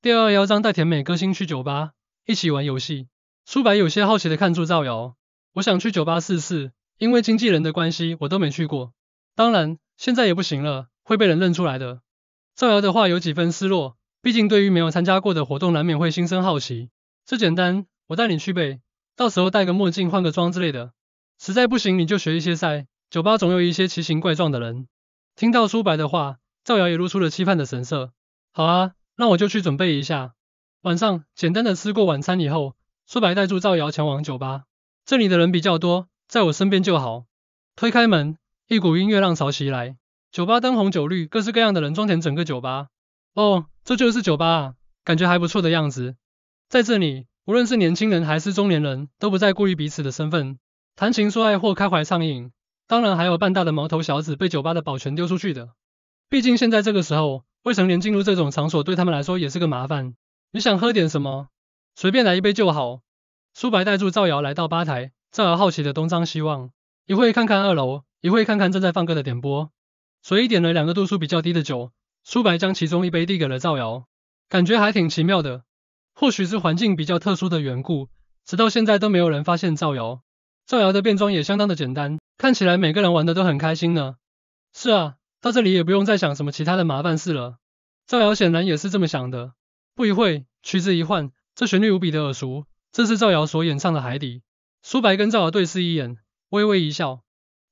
第二要章带甜美歌星去酒吧一起玩游戏，苏白有些好奇的看住造谣。我想去酒吧试试，因为经纪人的关系我都没去过，当然现在也不行了，会被人认出来的。造谣的话有几分失落，毕竟对于没有参加过的活动难免会心生好奇。这简单，我带你去呗，到时候戴个墨镜换个妆之类的，实在不行你就学一些噻，酒吧总有一些奇形怪状的人。听到苏白的话，造谣也露出了期盼的神色。好啊。那我就去准备一下。晚上简单的吃过晚餐以后，说白带住造谣前往酒吧。这里的人比较多，在我身边就好。推开门，一股音乐浪潮袭来。酒吧灯红酒绿，各式各样的人装填整个酒吧。哦，这就是酒吧啊，感觉还不错的样子。在这里，无论是年轻人还是中年人，都不再顾虑彼此的身份，谈情说爱或开怀畅饮。当然，还有半大的毛头小子被酒吧的保全丢出去的。毕竟现在这个时候。未成年进入这种场所对他们来说也是个麻烦。你想喝点什么？随便来一杯就好。苏白带住赵瑶来到吧台，赵瑶好奇的东张西望，一会看看二楼，一会看看正在放歌的点播，随意点了两个度数比较低的酒。苏白将其中一杯递给了赵瑶，感觉还挺奇妙的。或许是环境比较特殊的缘故，直到现在都没有人发现赵瑶。赵瑶的变装也相当的简单，看起来每个人玩的都很开心呢。是啊。到这里也不用再想什么其他的麻烦事了。赵瑶显然也是这么想的。不一会，曲子一换，这旋律无比的耳熟，这是赵瑶所演唱的《海底》。苏白跟赵瑶对视一眼，微微一笑。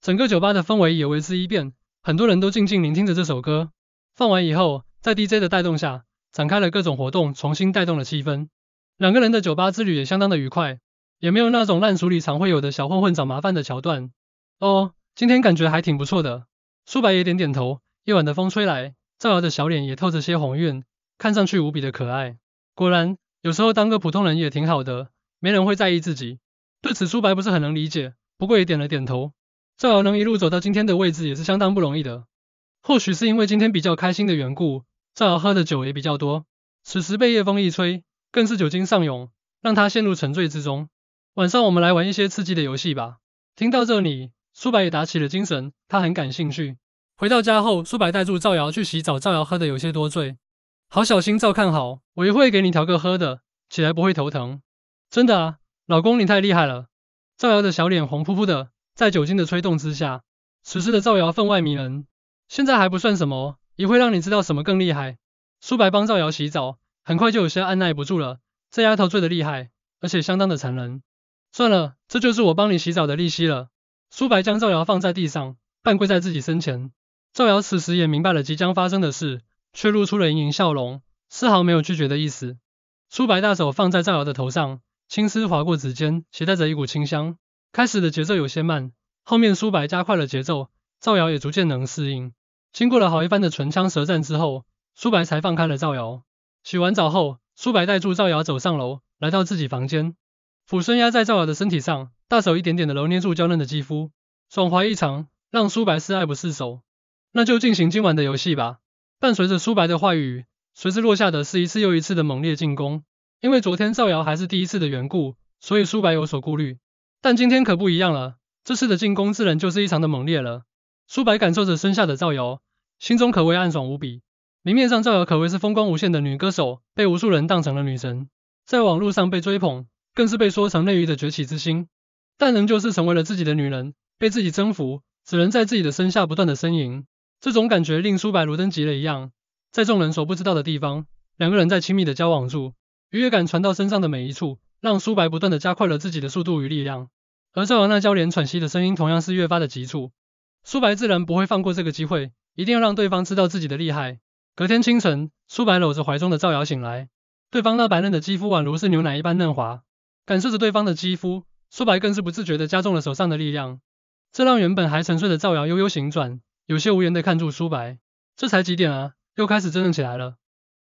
整个酒吧的氛围也为之一变，很多人都静静聆听着这首歌。放完以后，在 DJ 的带动下，展开了各种活动，重新带动了气氛。两个人的酒吧之旅也相当的愉快，也没有那种烂熟里常会有的小混混找麻烦的桥段。哦，今天感觉还挺不错的。苏白也点点头。夜晚的风吹来，赵瑶的小脸也透着些红晕，看上去无比的可爱。果然，有时候当个普通人也挺好的，没人会在意自己。对此，苏白不是很能理解，不过也点了点头。赵瑶能一路走到今天的位置，也是相当不容易的。或许是因为今天比较开心的缘故，赵瑶喝的酒也比较多。此时被夜风一吹，更是酒精上涌，让他陷入沉醉之中。晚上我们来玩一些刺激的游戏吧。听到这里，苏白也打起了精神，他很感兴趣。回到家后，苏白带住赵瑶去洗澡。赵瑶喝的有些多醉，好小心照看好我，一会给你调个喝的，起来不会头疼。真的啊，老公你太厉害了。赵瑶的小脸红扑扑的，在酒精的催动之下，此时的赵瑶分外迷人。现在还不算什么，一会让你知道什么更厉害。苏白帮赵瑶洗澡，很快就有些按耐不住了。这丫头醉的厉害，而且相当的残忍。算了，这就是我帮你洗澡的利息了。苏白将赵瑶放在地上，半跪在自己身前。赵瑶此时也明白了即将发生的事，却露出了盈盈笑容，丝毫没有拒绝的意思。苏白大手放在赵瑶的头上，青丝划过指尖，携带着一股清香。开始的节奏有些慢，后面苏白加快了节奏，赵瑶也逐渐能适应。经过了好一番的唇枪舌战之后，苏白才放开了赵瑶。洗完澡后，苏白带住赵瑶走上楼，来到自己房间，俯身压在赵瑶的身体上，大手一点点的揉捏住娇嫩的肌肤，爽滑异常，让苏白是爱不释手。那就进行今晚的游戏吧。伴随着苏白的话语，随之落下的是一次又一次的猛烈进攻。因为昨天造谣还是第一次的缘故，所以苏白有所顾虑。但今天可不一样了，这次的进攻自然就是异常的猛烈了。苏白感受着身下的造谣，心中可谓暗爽无比。明面上，造谣可谓是风光无限的女歌手，被无数人当成了女神，在网络上被追捧，更是被说成内娱的崛起之星。但仍旧是成为了自己的女人，被自己征服，只能在自己的身下不断的呻吟。这种感觉令苏白如登极了一样，在众人所不知道的地方，两个人在亲密的交往中，愉悦感传到身上的每一处，让苏白不断的加快了自己的速度与力量，而赵瑶那娇脸喘息的声音同样是越发的急促。苏白自然不会放过这个机会，一定要让对方知道自己的厉害。隔天清晨，苏白搂着怀中的赵瑶醒来，对方那白嫩的肌肤宛如是牛奶一般嫩滑，感受着对方的肌肤，苏白更是不自觉的加重了手上的力量，这让原本还沉睡的赵瑶悠悠醒转。有些无言的看住苏白，这才几点啊，又开始争论起来了。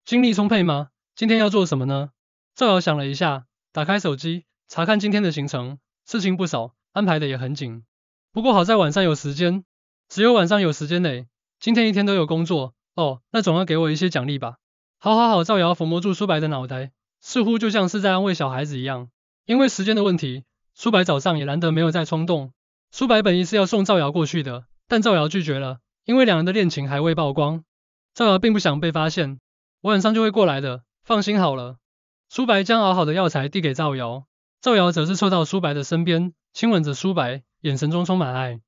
精力充沛吗？今天要做什么呢？赵瑶想了一下，打开手机查看今天的行程，事情不少，安排的也很紧。不过好在晚上有时间，只有晚上有时间嘞。今天一天都有工作哦，那总要给我一些奖励吧。好好好，赵瑶抚摸住苏白的脑袋，似乎就像是在安慰小孩子一样。因为时间的问题，苏白早上也难得没有再冲动。苏白本意是要送赵瑶过去的。但造谣拒绝了，因为两人的恋情还未曝光，造谣并不想被发现。我晚上就会过来的，放心好了。苏白将熬好的药材递给赵瑶，赵瑶则是凑到苏白的身边，亲吻着苏白，眼神中充满爱。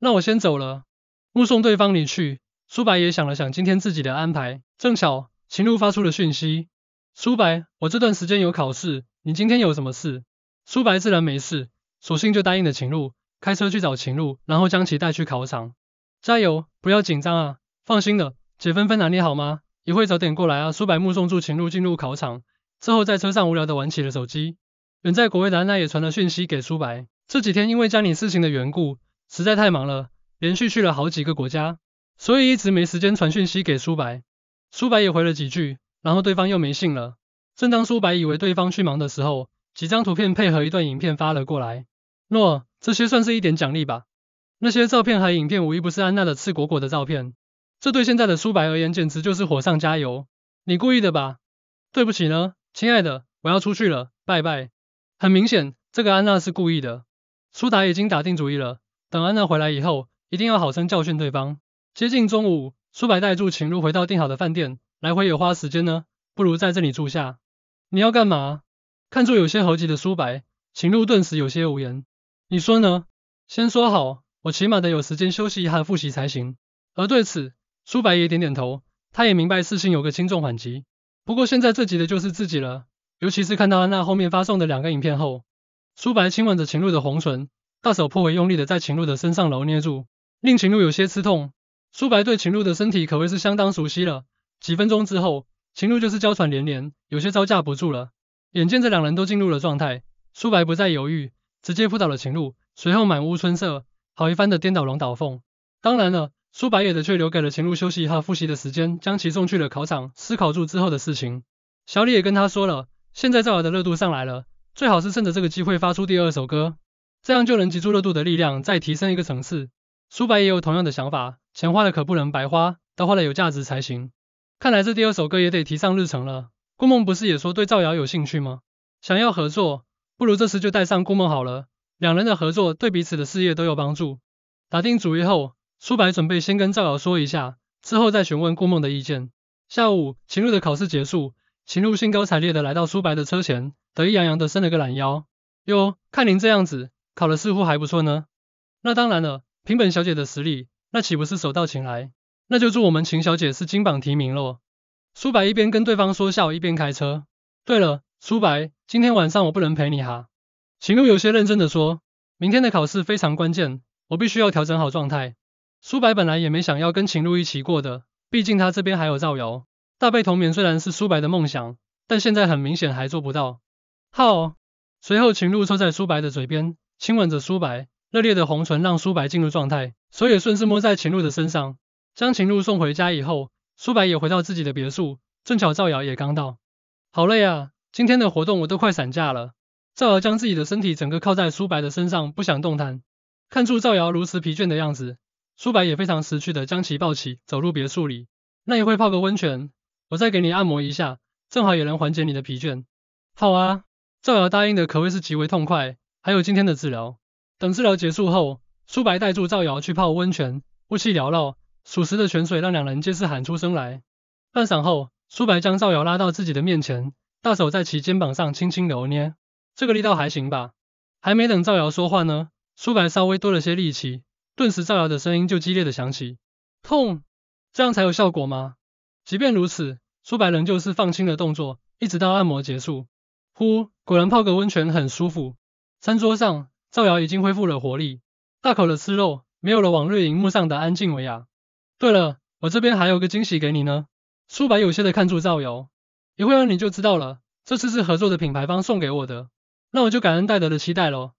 那我先走了，目送对方离去。苏白也想了想今天自己的安排，正巧秦露发出了讯息。苏白，我这段时间有考试，你今天有什么事？苏白自然没事，索性就答应了秦露。开车去找秦露，然后将其带去考场。加油，不要紧张啊！放心了，姐分分拿里好吗？一会早点过来啊！苏白目送住秦露进入考场，之后在车上无聊的玩起了手机。远在国外的安娜也传了讯息给苏白，这几天因为家里事情的缘故，实在太忙了，连续去了好几个国家，所以一直没时间传讯息给苏白。苏白也回了几句，然后对方又没信了。正当苏白以为对方去忙的时候，几张图片配合一段影片发了过来。诺。这些算是一点奖励吧。那些照片和影片，无一不是安娜的赤果果的照片。这对现在的苏白而言，简直就是火上加油。你故意的吧？对不起呢，亲爱的，我要出去了，拜拜。很明显，这个安娜是故意的。苏达已经打定主意了，等安娜回来以后，一定要好生教训对方。接近中午，苏白带住秦露回到订好的饭店，来回也花时间呢，不如在这里住下。你要干嘛？看住有些猴急的苏白，秦露顿时有些无言。你说呢？先说好，我起码得有时间休息和复习才行。而对此，苏白也点点头，他也明白事情有个轻重缓急。不过现在最急的就是自己了，尤其是看到安娜后面发送的两个影片后，苏白亲吻着秦露的红唇，大手颇为用力的在秦露的身上揉捏住，令秦露有些刺痛。苏白对秦露的身体可谓是相当熟悉了。几分钟之后，秦露就是娇喘连连，有些招架不住了。眼见这两人都进入了状态，苏白不再犹豫。直接扑倒了秦露，随后满屋春色，好一番的颠倒龙倒凤。当然了，苏白也的却留给了秦路休息和复习的时间，将其送去了考场，思考住之后的事情。小李也跟他说了，现在造谣的热度上来了，最好是趁着这个机会发出第二首歌，这样就能集住热度的力量，再提升一个层次。苏白也有同样的想法，钱花了可不能白花，得花的有价值才行。看来这第二首歌也得提上日程了。顾梦不是也说对造谣有兴趣吗？想要合作。不如这次就带上顾梦好了，两人的合作对彼此的事业都有帮助。打定主意后，苏白准备先跟赵瑶说一下，之后再询问顾梦的意见。下午秦璐的考试结束，秦璐兴高采烈的来到苏白的车前，得意洋洋的伸了个懒腰。哟，看您这样子，考的似乎还不错呢。那当然了，凭本小姐的实力，那岂不是手到擒来？那就祝我们秦小姐是金榜题名喽。苏白一边跟对方说笑，一边开车。对了。苏白，今天晚上我不能陪你哈。秦璐有些认真的说，明天的考试非常关键，我必须要调整好状态。苏白本来也没想要跟秦璐一起过的，毕竟他这边还有造谣。大被同眠虽然是苏白的梦想，但现在很明显还做不到。好。随后秦璐凑在苏白的嘴边，亲吻着苏白，热烈的红唇让苏白进入状态，手也顺势摸在秦璐的身上。将秦璐送回家以后，苏白也回到自己的别墅，正巧造谣也刚到。好累啊。今天的活动我都快散架了，赵瑶将自己的身体整个靠在苏白的身上，不想动弹。看出赵瑶如此疲倦的样子，苏白也非常识趣的将其抱起，走入别墅里。那一会泡个温泉，我再给你按摩一下，正好也能缓解你的疲倦。好啊，赵瑶答应的可谓是极为痛快。还有今天的治疗，等治疗结束后，苏白带住赵瑶去泡温泉，雾气缭绕，属实的泉水让两人皆是喊出声来。半晌后，苏白将赵瑶拉到自己的面前。大手在其肩膀上轻轻揉捏，这个力道还行吧？还没等造谣说话呢，苏白稍微多了些力气，顿时造谣的声音就激烈的响起，痛！这样才有效果吗？即便如此，苏白仍旧是放轻了动作，一直到按摩结束。呼，果然泡个温泉很舒服。餐桌上，造谣已经恢复了活力，大口的吃肉，没有了往日荧幕上的安静文雅。对了，我这边还有个惊喜给你呢。苏白有些的看住造谣。一会儿你就知道了，这次是合作的品牌方送给我的，那我就感恩戴德的期待喽。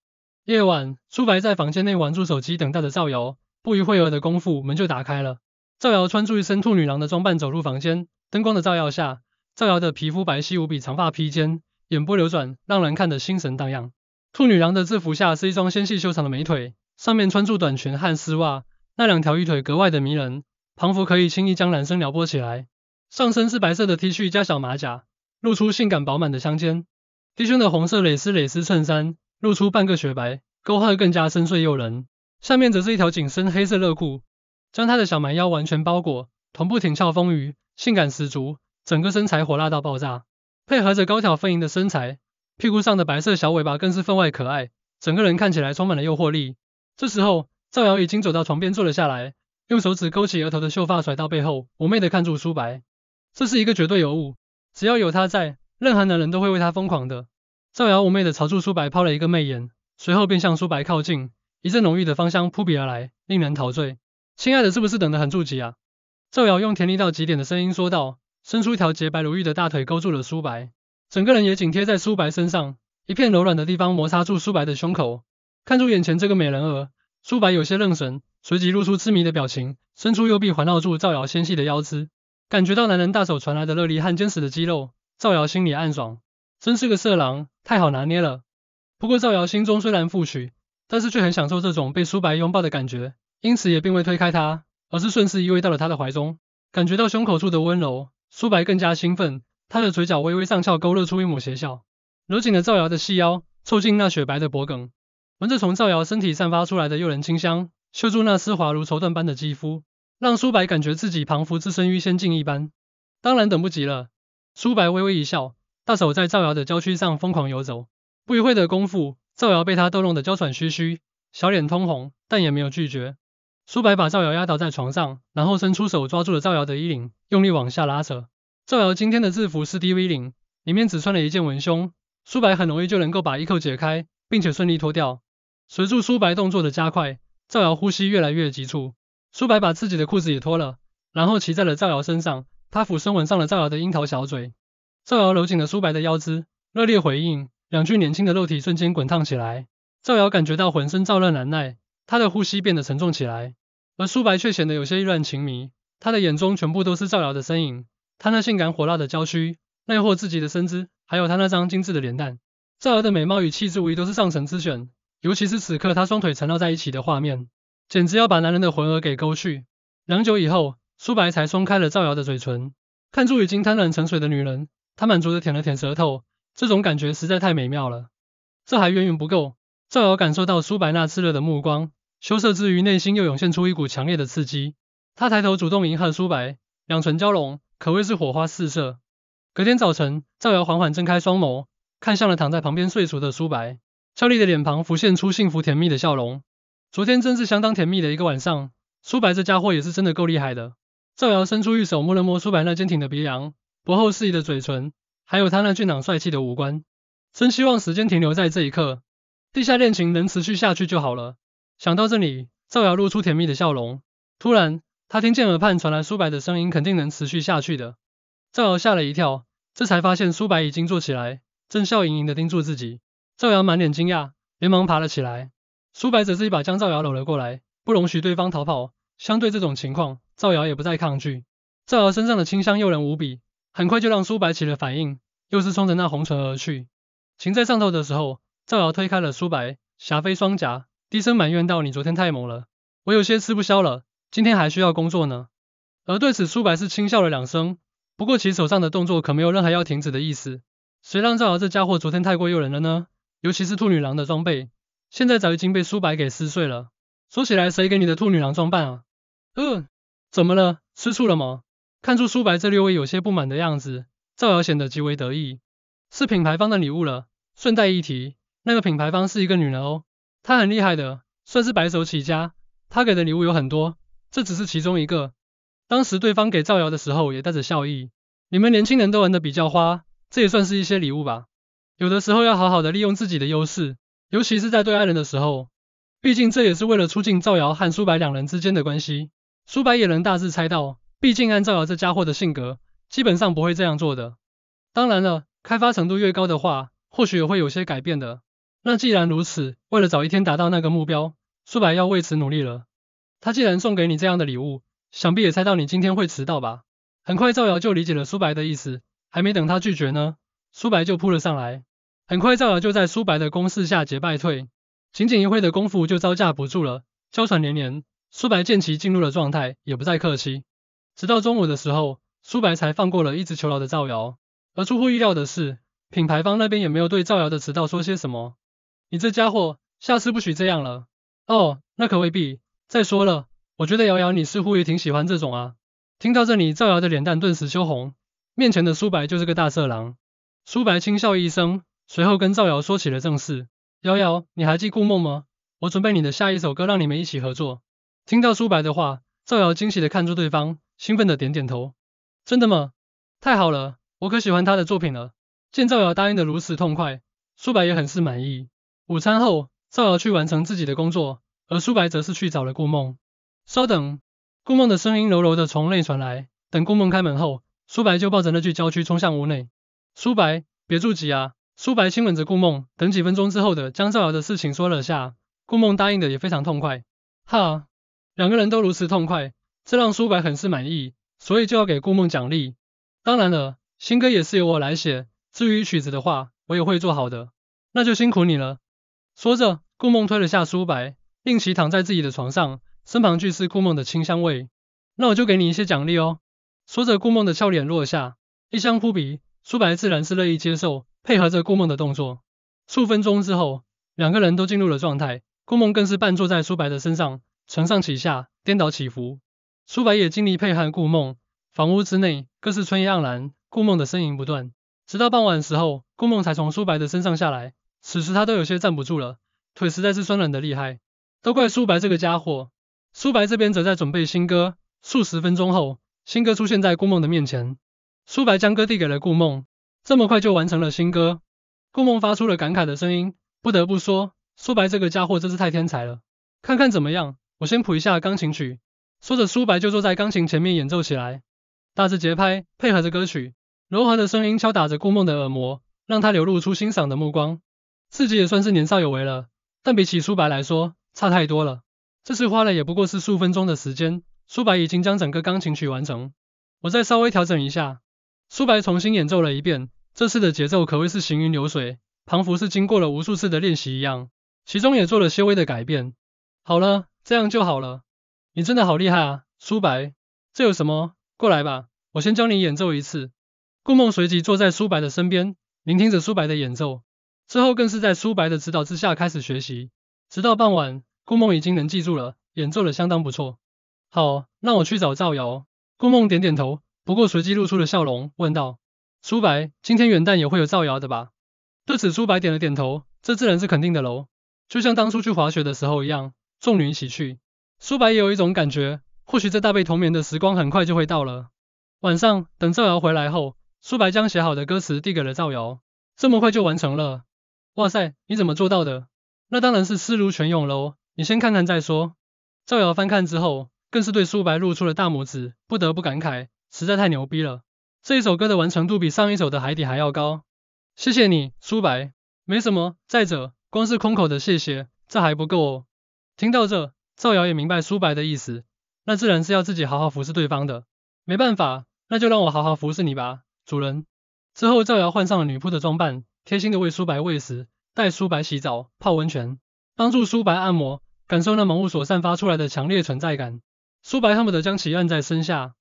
夜晚，苏白在房间内玩住手机，等待着造谣。不一会儿的功夫，门就打开了，造谣穿出一身兔女郎的装扮走入房间。灯光的照耀下，造谣的皮肤白皙无比，长发披肩，眼波流转，让人看得心神荡漾。兔女郎的制服下是一双纤细修长的美腿，上面穿住短裙和丝袜，那两条玉腿格外的迷人，仿佛可以轻易将男生撩拨起来。上身是白色的 T 恤加小马甲，露出性感饱满的香肩。低胸的红色蕾丝蕾丝衬衫，露出半个雪白，勾画更加深邃诱人。下面则是一条紧身黑色热裤，将她的小蛮腰完全包裹，臀部挺翘丰腴，性感十足，整个身材火辣到爆炸。配合着高挑丰盈的身材，屁股上的白色小尾巴更是分外可爱，整个人看起来充满了诱惑力。这时候，赵瑶已经走到床边坐了下来，用手指勾起额头的秀发甩到背后，妩媚的看住苏白。这是一个绝对尤物，只要有他在，任何男人都会为他疯狂的。赵瑶妩媚的朝住苏白抛了一个媚眼，随后便向苏白靠近。一阵浓郁的芳香扑鼻而来，令人陶醉。亲爱的，是不是等得很着急啊？赵瑶用甜腻到极点的声音说道，伸出一条洁白如玉的大腿勾住了苏白，整个人也紧贴在苏白身上，一片柔软的地方摩擦住苏白的胸口。看住眼前这个美人儿，苏白有些愣神，随即露出痴迷的表情，伸出右臂环绕住赵瑶纤细的腰肢。感觉到男人大手传来的热力和坚实的肌肉，赵瑶心里暗爽，真是个色狼，太好拿捏了。不过赵瑶心中虽然负许，但是却很享受这种被苏白拥抱的感觉，因此也并未推开他，而是顺势依偎到了他的怀中，感觉到胸口处的温柔，苏白更加兴奋，他的嘴角微微上翘，勾勒出一抹邪笑，搂紧了赵瑶的细腰，凑近那雪白的脖颈，闻着从赵瑶身体散发出来的诱人清香，嗅住那丝滑如绸缎般的肌肤。让苏白感觉自己彷佛置身于仙境一般，当然等不及了。苏白微微一笑，大手在造谣的娇躯上疯狂游走。不一会的功夫，造谣被他逗弄得娇喘吁吁，小脸通红，但也没有拒绝。苏白把造谣压倒在床上，然后伸出手抓住了造谣的衣领，用力往下拉扯。造谣今天的制服是低 V 领，里面只穿了一件文胸，苏白很容易就能够把衣扣解开，并且顺利脱掉。随着苏白动作的加快，造谣呼吸越来越急促。苏白把自己的裤子也脱了，然后骑在了赵瑶身上。他俯身吻上了赵瑶的樱桃小嘴，赵瑶搂紧了苏白的腰肢，热烈回应。两具年轻的肉体瞬间滚烫起来。赵瑶感觉到浑身燥热难耐，他的呼吸变得沉重起来。而苏白却显得有些意乱情迷，他的眼中全部都是赵瑶的身影，他那性感火辣的娇躯，魅惑自己的身姿，还有他那张精致的脸蛋。赵瑶的美貌与气质无疑都是上乘之选，尤其是此刻他双腿缠绕在一起的画面。简直要把男人的魂儿给勾去。良久以后，苏白才松开了赵瑶的嘴唇，看住已经贪婪沉睡的女人，他满足的舔了舔舌头，这种感觉实在太美妙了。这还远远不够，赵瑶感受到苏白那炙热的目光，羞涩之余，内心又涌现出一股强烈的刺激。他抬头主动迎合苏白，两唇交融，可谓是火花四射。隔天早晨，赵瑶缓缓睁开双眸，看向了躺在旁边睡熟的苏白，俏丽的脸庞浮现出幸福甜蜜的笑容。昨天真是相当甜蜜的一个晚上。苏白这家伙也是真的够厉害的。赵瑶伸出玉手摸了摸苏白那坚挺的鼻梁、薄厚适宜的嘴唇，还有他那俊朗帅气的五官，真希望时间停留在这一刻，地下恋情能持续下去就好了。想到这里，赵瑶露出甜蜜的笑容。突然，他听见耳畔传来苏白的声音：“肯定能持续下去的。”赵瑶吓了一跳，这才发现苏白已经坐起来，正笑盈盈的盯住自己。赵瑶满脸惊讶，连忙爬了起来。苏白则是一把将赵瑶搂了过来，不容许对方逃跑。相对这种情况，赵瑶也不再抗拒。赵瑶身上的清香诱人无比，很快就让苏白起了反应，又是冲着那红唇而去。情在上头的时候，赵瑶推开了苏白，霞飞双颊，低声埋怨道：“你昨天太猛了，我有些吃不消了，今天还需要工作呢。”而对此，苏白是轻笑了两声，不过其手上的动作可没有任何要停止的意思。谁让赵瑶这家伙昨天太过诱人了呢？尤其是兔女郎的装备。现在早已经被苏白给撕碎了。说起来，谁给你的兔女郎装扮啊？嗯，怎么了？吃醋了吗？看出苏白这略微有些不满的样子，造谣显得极为得意。是品牌方的礼物了。顺带一提，那个品牌方是一个女人哦，她很厉害的，算是白手起家。她给的礼物有很多，这只是其中一个。当时对方给造谣的时候也带着笑意。你们年轻人都玩的比较花，这也算是一些礼物吧。有的时候要好好的利用自己的优势。尤其是在对爱人的时候，毕竟这也是为了促进造谣和苏白两人之间的关系。苏白也能大致猜到，毕竟按造谣这家伙的性格，基本上不会这样做的。当然了，开发程度越高的话，或许也会有些改变的。那既然如此，为了早一天达到那个目标，苏白要为此努力了。他既然送给你这样的礼物，想必也猜到你今天会迟到吧？很快，造谣就理解了苏白的意思，还没等他拒绝呢，苏白就扑了上来。很快，造谣就在苏白的攻势下节败退，仅仅一会的功夫就招架不住了，娇喘连连。苏白见其进入了状态，也不再客气。直到中午的时候，苏白才放过了一直求饶的造谣。而出乎意料的是，品牌方那边也没有对造谣的迟到说些什么。你这家伙，下次不许这样了。哦，那可未必。再说了，我觉得瑶瑶你似乎也挺喜欢这种啊。听到这里，造谣的脸蛋顿时羞红。面前的苏白就是个大色狼。苏白轻笑一声。随后跟赵瑶说起了正事，瑶瑶，你还记顾梦吗？我准备你的下一首歌，让你们一起合作。听到苏白的话，赵瑶惊喜的看着对方，兴奋的点点头。真的吗？太好了，我可喜欢他的作品了。见赵瑶答应的如此痛快，苏白也很是满意。午餐后，赵瑶去完成自己的工作，而苏白则是去找了顾梦。稍等，顾梦的声音柔柔的从内传来。等顾梦开门后，苏白就抱着那具娇躯冲向屋内。苏白，别住急啊。苏白亲吻着顾梦，等几分钟之后的将赵瑶的事情说了下，顾梦答应的也非常痛快。哈，两个人都如此痛快，这让苏白很是满意，所以就要给顾梦奖励。当然了，新歌也是由我来写，至于曲子的话，我也会做好的。那就辛苦你了。说着，顾梦推了下苏白，令其躺在自己的床上，身旁俱是顾梦的清香味。那我就给你一些奖励哦。说着，顾梦的俏脸落下，异香扑鼻，苏白自然是乐意接受。配合着顾梦的动作，数分钟之后，两个人都进入了状态。顾梦更是半坐在苏白的身上，承上启下，颠倒起伏。苏白也尽力配合顾梦。房屋之内，更是春意盎然。顾梦的呻吟不断，直到傍晚时候，顾梦才从苏白的身上下来。此时他都有些站不住了，腿实在是酸软的厉害。都怪苏白这个家伙。苏白这边则在准备新歌。数十分钟后，新歌出现在顾梦的面前。苏白将歌递给了顾梦。这么快就完成了新歌，顾梦发出了感慨的声音。不得不说，苏白这个家伙真是太天才了。看看怎么样，我先谱一下钢琴曲。说着，苏白就坐在钢琴前面演奏起来，大致节拍配合着歌曲，柔和的声音敲打着顾梦的耳膜，让他流露出欣赏的目光。自己也算是年少有为了，但比起苏白来说，差太多了。这次花了也不过是数分钟的时间，苏白已经将整个钢琴曲完成。我再稍微调整一下。苏白重新演奏了一遍，这次的节奏可谓是行云流水，彷佛是经过了无数次的练习一样，其中也做了些微的改变。好了，这样就好了。你真的好厉害啊，苏白。这有什么？过来吧，我先教你演奏一次。顾梦随即坐在苏白的身边，聆听着苏白的演奏，之后更是在苏白的指导之下开始学习，直到傍晚，顾梦已经能记住了，演奏的相当不错。好，那我去找赵瑶。顾梦点点头。不过随即露出了笑容，问道：“苏白，今天元旦也会有造谣的吧？”对此，苏白点了点头，这自然是肯定的喽。就像当初去滑雪的时候一样，众女一起去。苏白也有一种感觉，或许这大被童年的时光很快就会到了。晚上，等造谣回来后，苏白将写好的歌词递给了造谣，这么快就完成了？哇塞，你怎么做到的？那当然是思如泉涌喽。你先看看再说。造谣翻看之后，更是对苏白露出了大拇指，不得不感慨。实在太牛逼了！这一首歌的完成度比上一首的《海底》还要高。谢谢你，苏白。没什么。再者，光是空口的谢谢，这还不够哦。听到这，赵瑶也明白苏白的意思，那自然是要自己好好服侍对方的。没办法，那就让我好好服侍你吧，主人。之后，赵瑶换上了女仆的装扮，贴心的为苏白喂食，带苏白洗澡、泡温泉，帮助苏白按摩，感受那萌物所散发出来的强烈存在感。苏白恨不得将其按在身下。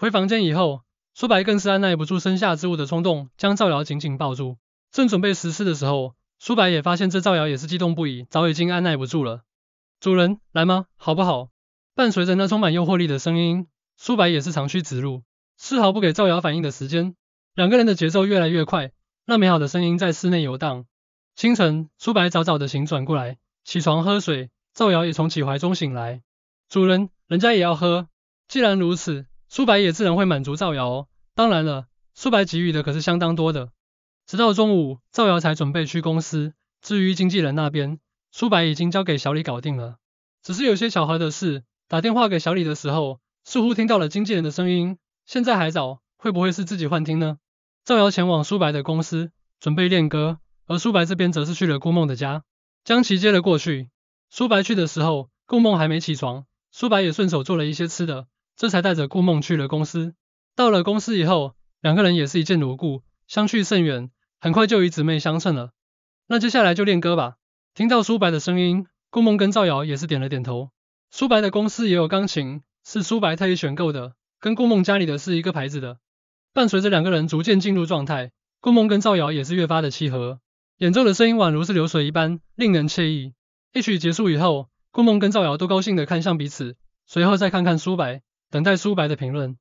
回房间以后，苏白更是按耐不住身下之物的冲动，将赵瑶紧紧抱住。正准备实施的时候，苏白也发现这赵瑶也是激动不已，早已经按耐不住了。主人，来吗？好不好？伴随着那充满诱惑力的声音，苏白也是长驱直入，丝毫不给赵瑶反应的时间。两个人的节奏越来越快，那美好的声音在室内游荡。清晨，苏白早早的醒转过来，起床喝水。赵瑶也从起怀中醒来。主人，人家也要喝。既然如此。苏白也自然会满足造谣，当然了，苏白给予的可是相当多的。直到中午，造谣才准备去公司。至于经纪人那边，苏白已经交给小李搞定了。只是有些巧合的是，打电话给小李的时候，似乎听到了经纪人的声音。现在还早，会不会是自己幻听呢？造谣前往苏白的公司，准备练歌，而苏白这边则是去了顾梦的家，将其接了过去。苏白去的时候，顾梦还没起床，苏白也顺手做了一些吃的。这才带着顾梦去了公司。到了公司以后，两个人也是一见如故，相去甚远，很快就与姊妹相称了。那接下来就练歌吧。听到苏白的声音，顾梦跟赵瑶也是点了点头。苏白的公司也有钢琴，是苏白特意选购的，跟顾梦家里的是一个牌子的。伴随着两个人逐渐进入状态，顾梦跟赵瑶也是越发的契合，演奏的声音宛如是流水一般，令人惬意。一曲结束以后，顾梦跟赵瑶都高兴的看向彼此，随后再看看苏白。等待苏白的评论，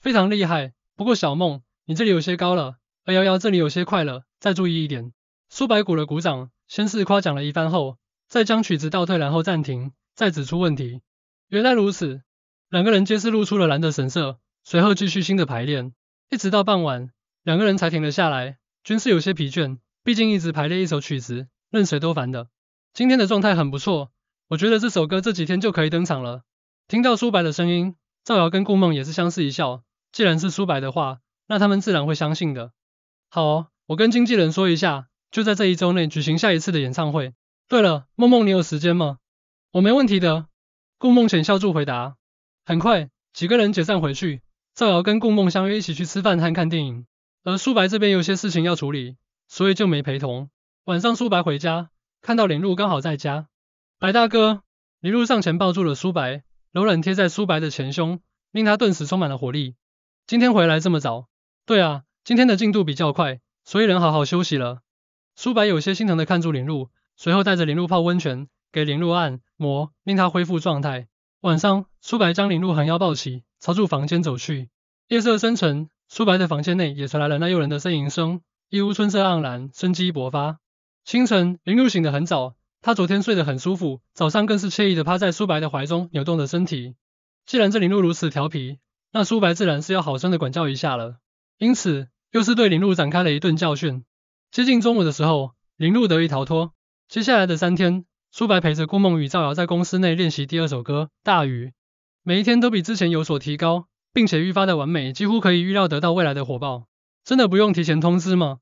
非常厉害。不过小梦，你这里有些高了；而瑶瑶这里有些快了，再注意一点。苏白鼓了鼓掌，先是夸奖了一番，后再将曲子倒退，然后暂停，再指出问题。原来如此，两个人皆是露出了难的神色，随后继续新的排练，一直到傍晚，两个人才停了下来，均是有些疲倦。毕竟一直排练一首曲子，任谁都烦的。今天的状态很不错，我觉得这首歌这几天就可以登场了。听到苏白的声音。赵瑶跟顾梦也是相视一笑，既然是苏白的话，那他们自然会相信的。好，我跟经纪人说一下，就在这一周内举行下一次的演唱会。对了，梦梦，你有时间吗？我没问题的。顾梦浅笑住回答。很快，几个人解散回去。赵瑶跟顾梦相约一起去吃饭和看电影，而苏白这边有些事情要处理，所以就没陪同。晚上，苏白回家，看到林露刚好在家。白大哥，林露上前抱住了苏白。柔软贴在苏白的前胸，令他顿时充满了活力。今天回来这么早，对啊，今天的进度比较快，所以能好好休息了。苏白有些心疼的看住林露，随后带着林露泡温泉，给林露按摩，令他恢复状态。晚上，苏白将林露横腰抱起，朝住房间走去。夜色深沉，苏白的房间内也传来了那诱人的呻吟声，一屋春色盎然，生机勃发。清晨，林露醒得很早。他昨天睡得很舒服，早上更是惬意的趴在苏白的怀中扭动着身体。既然这林鹿如此调皮，那苏白自然是要好生的管教一下了。因此，又是对林鹿展开了一顿教训。接近中午的时候，林鹿得以逃脱。接下来的三天，苏白陪着顾梦雨、赵瑶在公司内练习第二首歌《大雨》，每一天都比之前有所提高，并且愈发的完美，几乎可以预料得到未来的火爆。真的不用提前通知吗？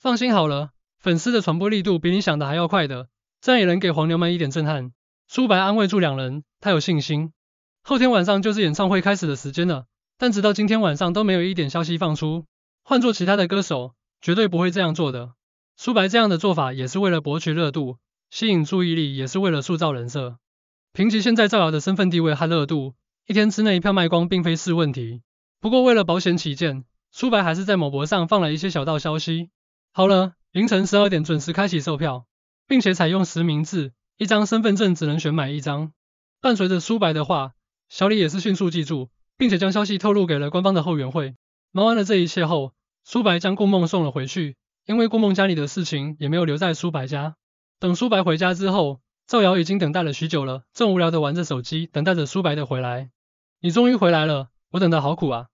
放心好了，粉丝的传播力度比你想的还要快的。这样也能给黄牛们一点震撼。苏白安慰住两人，他有信心。后天晚上就是演唱会开始的时间了，但直到今天晚上都没有一点消息放出。换做其他的歌手，绝对不会这样做的。苏白这样的做法也是为了博取热度，吸引注意力，也是为了塑造人设。凭其现在造谣的身份地位和热度，一天之内一票卖光并非是问题。不过为了保险起见，苏白还是在某博上放了一些小道消息。好了，凌晨十二点准时开启售票。并且采用实名制，一张身份证只能选买一张。伴随着苏白的话，小李也是迅速记住，并且将消息透露给了官方的后援会。忙完了这一切后，苏白将顾梦送了回去，因为顾梦家里的事情也没有留在苏白家。等苏白回家之后，赵瑶已经等待了许久了，正无聊的玩着手机，等待着苏白的回来。你终于回来了，我等的好苦啊！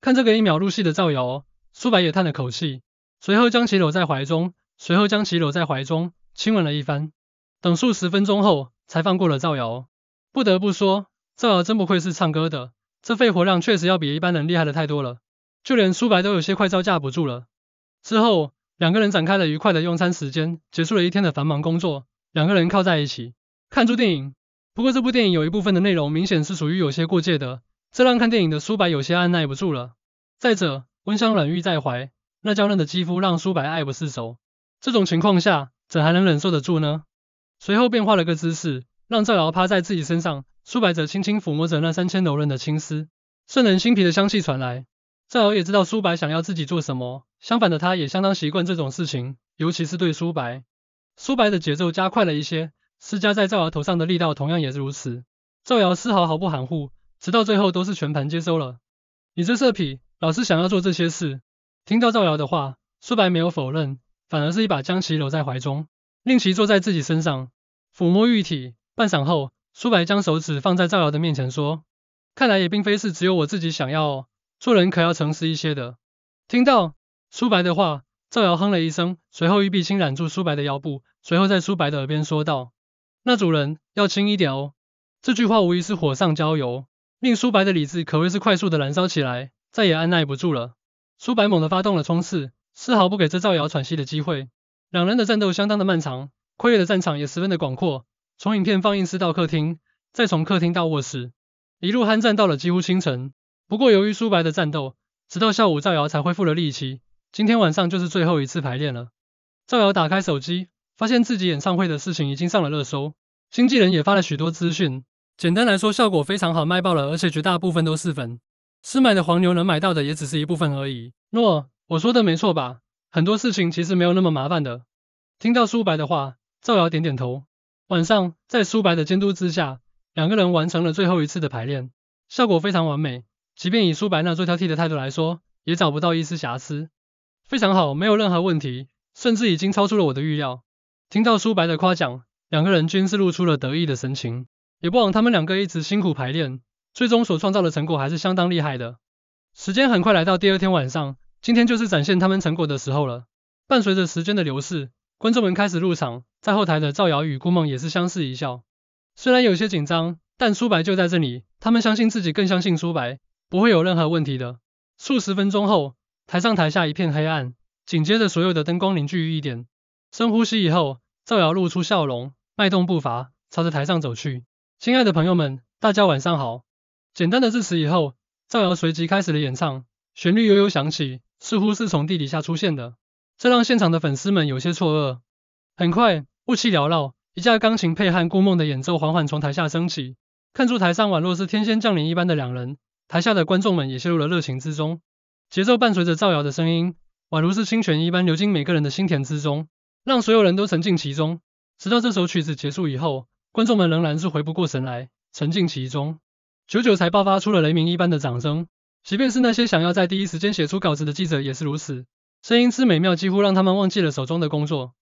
看这个一秒入戏的赵瑶，苏白也叹了口气，随后将其搂在怀中，随后将其搂在怀中。亲吻了一番，等数十分钟后才放过了赵瑶。不得不说，赵瑶真不愧是唱歌的，这肺活量确实要比一般人厉害的太多了。就连苏白都有些快招架不住了。之后，两个人展开了愉快的用餐时间，结束了一天的繁忙工作。两个人靠在一起，看出电影。不过，这部电影有一部分的内容明显是属于有些过界的，这让看电影的苏白有些按耐不住了。再者，温香软玉在怀，那娇嫩的肌肤让苏白爱不释手。这种情况下，怎还能忍受得住呢？随后便换了个姿势，让赵瑶趴在自己身上，苏白则轻轻抚摸着那三千柔韧的青丝，渗人心脾的香气传来。赵瑶也知道苏白想要自己做什么，相反的，他也相当习惯这种事情，尤其是对苏白。苏白的节奏加快了一些，施加在赵瑶头上的力道同样也是如此。赵瑶丝毫毫不含糊，直到最后都是全盘接收了。你这色痞，老是想要做这些事。听到赵瑶的话，苏白没有否认。反而是一把将其搂在怀中，令其坐在自己身上，抚摸玉体。半晌后，苏白将手指放在赵瑶的面前，说：“看来也并非是只有我自己想要。哦，做人可要诚实一些的。”听到苏白的话，赵瑶哼了一声，随后玉臂轻揽住苏白的腰部，随后在苏白的耳边说道：“那主人要轻一点哦。”这句话无疑是火上浇油，令苏白的理智可谓是快速的燃烧起来，再也按耐不住了。苏白猛地发动了冲刺。丝毫不给这造谣喘息的机会，两人的战斗相当的漫长，跨越的战场也十分的广阔。从影片放映室到客厅，再从客厅到卧室，一路酣战到了几乎清晨。不过由于苏白的战斗，直到下午造谣才恢复了力气。今天晚上就是最后一次排练了。造谣打开手机，发现自己演唱会的事情已经上了热搜，经纪人也发了许多资讯。简单来说，效果非常好，卖爆了，而且绝大部分都是粉。私买的黄牛能买到的也只是一部分而已。诺。我说的没错吧？很多事情其实没有那么麻烦的。听到苏白的话，赵瑶点点头。晚上，在苏白的监督之下，两个人完成了最后一次的排练，效果非常完美。即便以苏白那最挑剔的态度来说，也找不到一丝瑕疵。非常好，没有任何问题，甚至已经超出了我的预料。听到苏白的夸奖，两个人均是露出了得意的神情，也不枉他们两个一直辛苦排练，最终所创造的成果还是相当厉害的。时间很快来到第二天晚上。今天就是展现他们成果的时候了。伴随着时间的流逝，观众们开始入场。在后台的赵谣与顾梦也是相视一笑。虽然有些紧张，但苏白就在这里，他们相信自己，更相信苏白，不会有任何问题的。数十分钟后，台上台下一片黑暗，紧接着所有的灯光凝聚于一点。深呼吸以后，赵谣露出笑容，迈动步伐，朝着台上走去。亲爱的朋友们，大家晚上好。简单的致辞以后，赵谣随即开始了演唱，旋律悠悠响起。似乎是从地底下出现的，这让现场的粉丝们有些错愕。很快，雾气缭绕，一架钢琴配和顾梦的演奏缓缓从台下升起，看出台上宛若是天仙降临一般的两人，台下的观众们也陷入了热情之中。节奏伴随着造谣的声音，宛如是清泉一般流进每个人的心田之中，让所有人都沉浸其中。直到这首曲子结束以后，观众们仍然是回不过神来，沉浸其中，久久才爆发出了雷鸣一般的掌声。即便是那些想要在第一时间写出稿子的记者也是如此，声音之美妙几乎让他们忘记了手中的工作。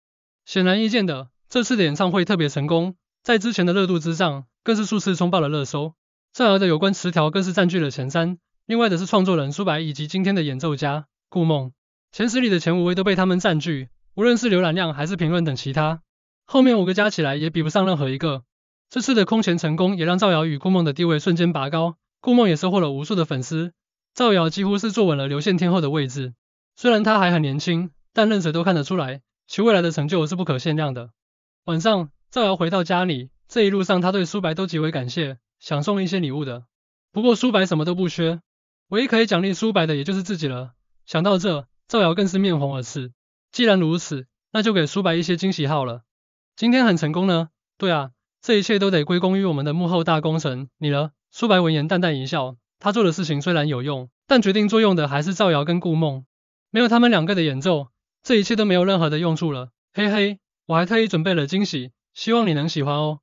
显而易见的，这次的演唱会特别成功，在之前的热度之上，更是数次冲爆了热搜。赵瑶的有关词条更是占据了前三。另外的是创作人苏白以及今天的演奏家顾梦，前十里的前五位都被他们占据，无论是浏览量还是评论等其他，后面五个加起来也比不上任何一个。这次的空前成功也让赵瑶与顾梦的地位瞬间拔高，顾梦也收获了无数的粉丝。赵瑶几乎是坐稳了刘宪天后的位置，虽然他还很年轻，但任谁都看得出来，其未来的成就是不可限量的。晚上，赵瑶回到家里，这一路上他对苏白都极为感谢，想送一些礼物的。不过苏白什么都不缺，唯一可以奖励苏白的也就是自己了。想到这，赵瑶更是面红耳赤。既然如此，那就给苏白一些惊喜好了。今天很成功呢？对啊，这一切都得归功于我们的幕后大功臣你了。苏白闻言淡淡一笑。他做的事情虽然有用，但决定作用的还是造谣跟顾梦，没有他们两个的演奏，这一切都没有任何的用处了。嘿嘿，我还特意准备了惊喜，希望你能喜欢哦。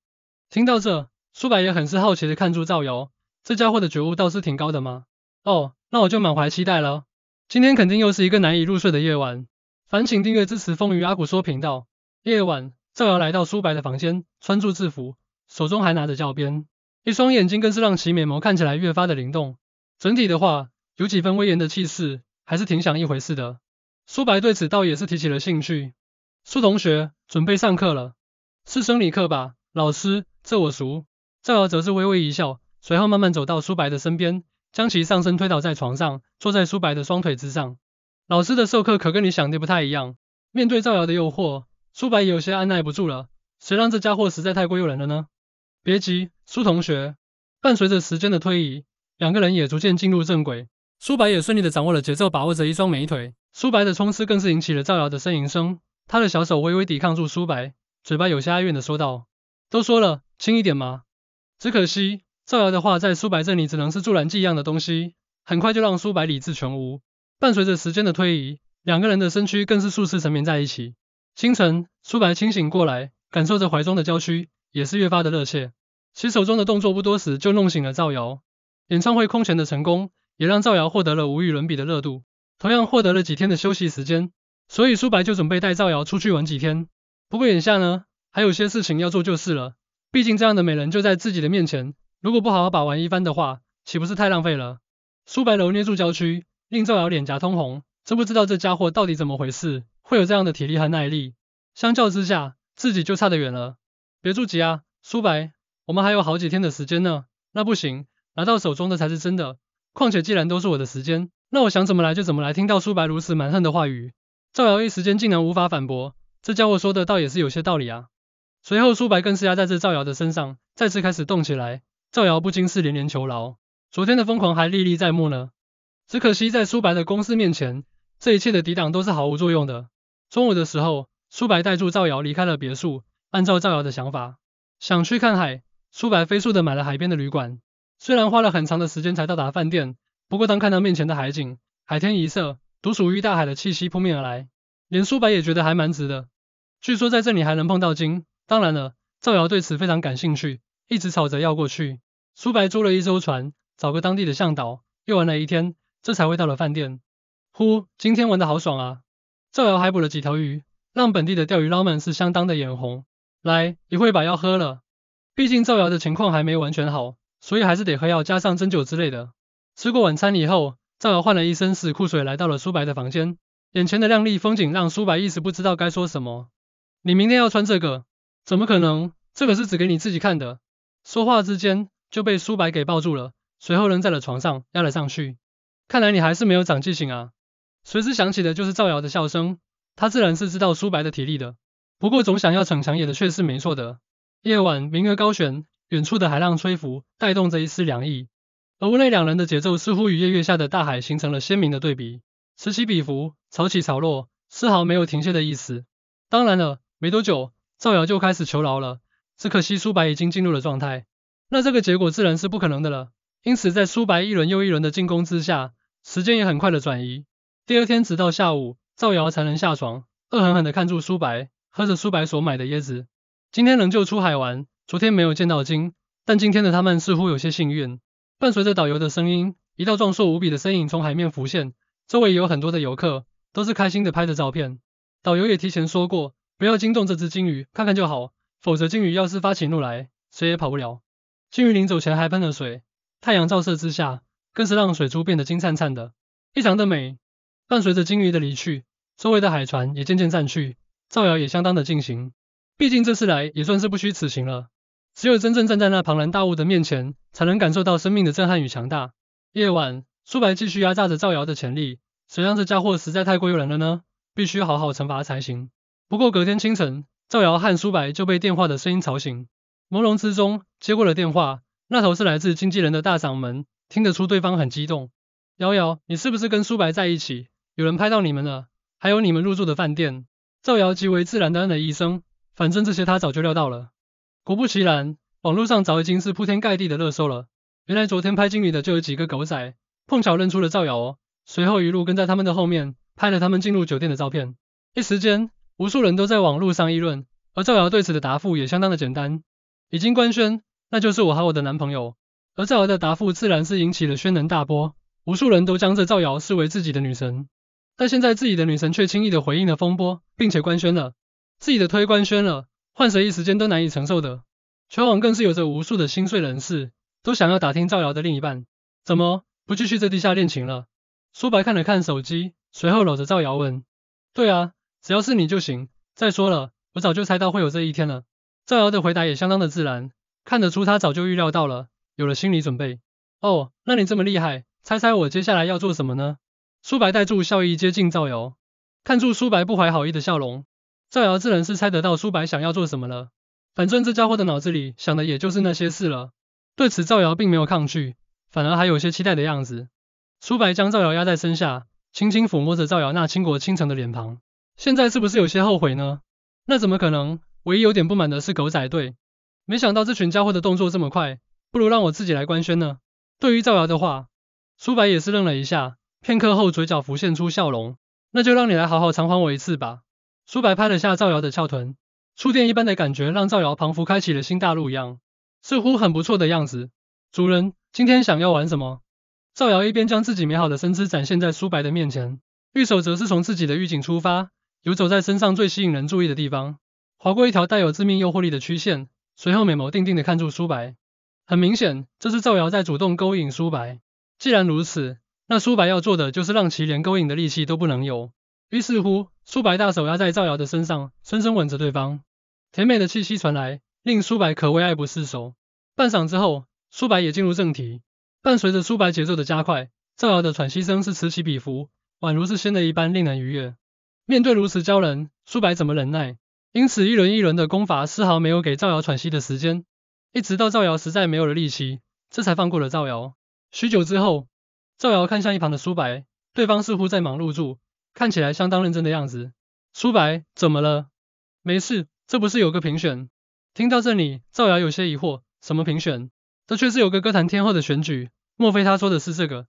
听到这，苏白也很是好奇的看住造谣，这家伙的觉悟倒是挺高的嘛。哦，那我就满怀期待了。今天肯定又是一个难以入睡的夜晚。烦请订阅支持风雨阿古说频道。夜晚，造谣来到苏白的房间，穿住制服，手中还拿着教鞭。一双眼睛更是让其美眸看起来越发的灵动，整体的话有几分威严的气势，还是挺想一回事的。苏白对此倒也是提起了兴趣。苏同学，准备上课了，是生理课吧？老师，这我熟。赵瑶则是微微一笑，随后慢慢走到苏白的身边，将其上身推倒在床上，坐在苏白的双腿之上。老师的授课可跟你想的不太一样。面对赵瑶的诱惑，苏白也有些按耐不住了，谁让这家伙实在太过诱人了呢？别急。苏同学，伴随着时间的推移，两个人也逐渐进入正轨。苏白也顺利的掌握了节奏，把握着一双美腿。苏白的冲刺更是引起了赵瑶的呻吟声。他的小手微微抵抗住苏白，嘴巴有些哀怨的说道：“都说了轻一点嘛。”只可惜赵瑶的话在苏白这里只能是助燃剂一样的东西，很快就让苏白理智全无。伴随着时间的推移，两个人的身躯更是数次缠绵在一起。清晨，苏白清醒过来，感受着怀中的娇躯，也是越发的热切。其手中的动作不多时，就弄醒了造谣。演唱会空前的成功，也让造谣获得了无与伦比的热度，同样获得了几天的休息时间。所以苏白就准备带造谣出去玩几天。不过眼下呢，还有些事情要做就是了。毕竟这样的美人就在自己的面前，如果不好好把玩一番的话，岂不是太浪费了？苏白揉捏住娇躯，令造谣脸颊通红。真不知道这家伙到底怎么回事，会有这样的体力和耐力。相较之下，自己就差得远了。别着急啊，苏白。我们还有好几天的时间呢，那不行，拿到手中的才是真的。况且既然都是我的时间，那我想怎么来就怎么来。听到苏白如此蛮横的话语，赵瑶一时间竟然无法反驳。这家伙说的倒也是有些道理啊。随后，苏白更是压在这赵瑶的身上，再次开始动起来。赵瑶不禁是连连求饶，昨天的疯狂还历历在目呢。只可惜在苏白的攻势面前，这一切的抵挡都是毫无作用的。中午的时候，苏白带住赵瑶离开了别墅，按照赵瑶的想法，想去看海。苏白飞速地买了海边的旅馆，虽然花了很长的时间才到达饭店，不过当看到面前的海景，海天一色，独属于大海的气息扑面而来，连苏白也觉得还蛮值的。据说在这里还能碰到鲸，当然了，赵瑶对此非常感兴趣，一直吵着要过去。苏白租了一艘船，找个当地的向导，又玩了一天，这才会到了饭店。呼，今天玩的好爽啊！赵瑶还捕了几条鱼，让本地的钓鱼捞们是相当的眼红。来，一会把药喝了。毕竟造谣的情况还没完全好，所以还是得喝药加上针灸之类的。吃过晚餐以后，造谣换了一身死裤水来到了苏白的房间，眼前的靓丽风景让苏白一时不知道该说什么。你明天要穿这个？怎么可能？这个是只给你自己看的。说话之间就被苏白给抱住了，随后扔在了床上压了上去。看来你还是没有长记性啊！随之响起的就是造谣的笑声。他自然是知道苏白的体力的，不过总想要逞强也的确是没错的。夜晚，明月高悬，远处的海浪吹拂，带动着一丝凉意。而屋内两人的节奏，似乎与夜月下的大海形成了鲜明的对比，此起彼伏，潮起潮落，丝毫没有停歇的意思。当然了，没多久，赵瑶就开始求饶了。只可惜苏白已经进入了状态，那这个结果自然是不可能的了。因此，在苏白一轮又一轮的进攻之下，时间也很快的转移。第二天直到下午，赵瑶才能下床，恶狠狠的看住苏白，喝着苏白所买的椰子。今天仍旧出海玩，昨天没有见到鲸，但今天的他们似乎有些幸运。伴随着导游的声音，一道壮硕无比的身影从海面浮现。周围有很多的游客，都是开心的拍着照片。导游也提前说过，不要惊动这只鲸鱼，看看就好，否则鲸鱼要是发起怒来，谁也跑不了。鲸鱼临走前还喷了水，太阳照射之下，更是让水珠变得金灿灿的，异常的美。伴随着鲸鱼的离去，周围的海船也渐渐散去，造谣也相当的进行。毕竟这次来也算是不虚此行了。只有真正站在那庞然大物的面前，才能感受到生命的震撼与强大。夜晚，苏白继续压榨着造谣的潜力。谁让这家伙实在太过诱人了呢？必须好好惩罚才行。不过隔天清晨，赵瑶和苏白就被电话的声音吵醒。朦胧之中接过了电话，那头是来自经纪人的大嗓门，听得出对方很激动：“瑶瑶，你是不是跟苏白在一起？有人拍到你们了，还有你们入住的饭店。”造谣极为自然的嗯了一声。反正这些他早就料到了，果不其然，网络上早已经是铺天盖地的热搜了。原来昨天拍金理的就有几个狗仔，碰巧认出了造谣哦，随后一路跟在他们的后面，拍了他们进入酒店的照片。一时间，无数人都在网络上议论，而造谣对此的答复也相当的简单，已经官宣，那就是我和我的男朋友。而造谣的答复自然是引起了轩然大波，无数人都将这造谣视为自己的女神，但现在自己的女神却轻易的回应了风波，并且官宣了。自己的推官宣了，换谁一时间都难以承受的。全网更是有着无数的心碎人士，都想要打听造谣的另一半，怎么不继续这地下恋情了？苏白看了看手机，随后搂着造谣问：“对啊，只要是你就行。再说了，我早就猜到会有这一天了。”造谣的回答也相当的自然，看得出他早就预料到了，有了心理准备。哦，那你这么厉害，猜猜我接下来要做什么呢？苏白带住笑意接近造谣，看住苏白不怀好意的笑容。造谣自然是猜得到苏白想要做什么了，反正这家伙的脑子里想的也就是那些事了。对此，造谣并没有抗拒，反而还有些期待的样子。苏白将造谣压在身下，轻轻抚摸着造谣那倾国倾城的脸庞。现在是不是有些后悔呢？那怎么可能？唯一有点不满的是狗仔队，没想到这群家伙的动作这么快，不如让我自己来官宣呢。对于造谣的话，苏白也是愣了一下，片刻后嘴角浮现出笑容。那就让你来好好偿还我一次吧。苏白拍了下赵瑶的翘臀，触电一般的感觉让赵瑶彷佛开启了新大陆一样，似乎很不错的样子。主人，今天想要玩什么？赵瑶一边将自己美好的身姿展现在苏白的面前，玉手则是从自己的玉颈出发，游走在身上最吸引人注意的地方，划过一条带有致命诱惑力的曲线，随后美眸定定的看住苏白。很明显，这是赵瑶在主动勾引苏白。既然如此，那苏白要做的就是让其连勾引的力气都不能有。于是乎。苏白大手压在赵瑶的身上，深深吻着对方，甜美的气息传来，令苏白可谓爱不释手。半晌之后，苏白也进入正题，伴随着苏白节奏的加快，赵瑶的喘息声是此起彼伏，宛如是仙的一般，令人愉悦。面对如此骄人，苏白怎么忍耐？因此，一轮一轮的攻伐，丝毫没有给赵瑶喘息的时间，一直到赵瑶实在没有了力气，这才放过了赵瑶。许久之后，赵瑶看向一旁的苏白，对方似乎在忙碌住，看起来相当认真的样子，苏白怎么了？没事，这不是有个评选。听到这里，造谣有些疑惑，什么评选？这确实有个歌坛天后的选举，莫非他说的是这个？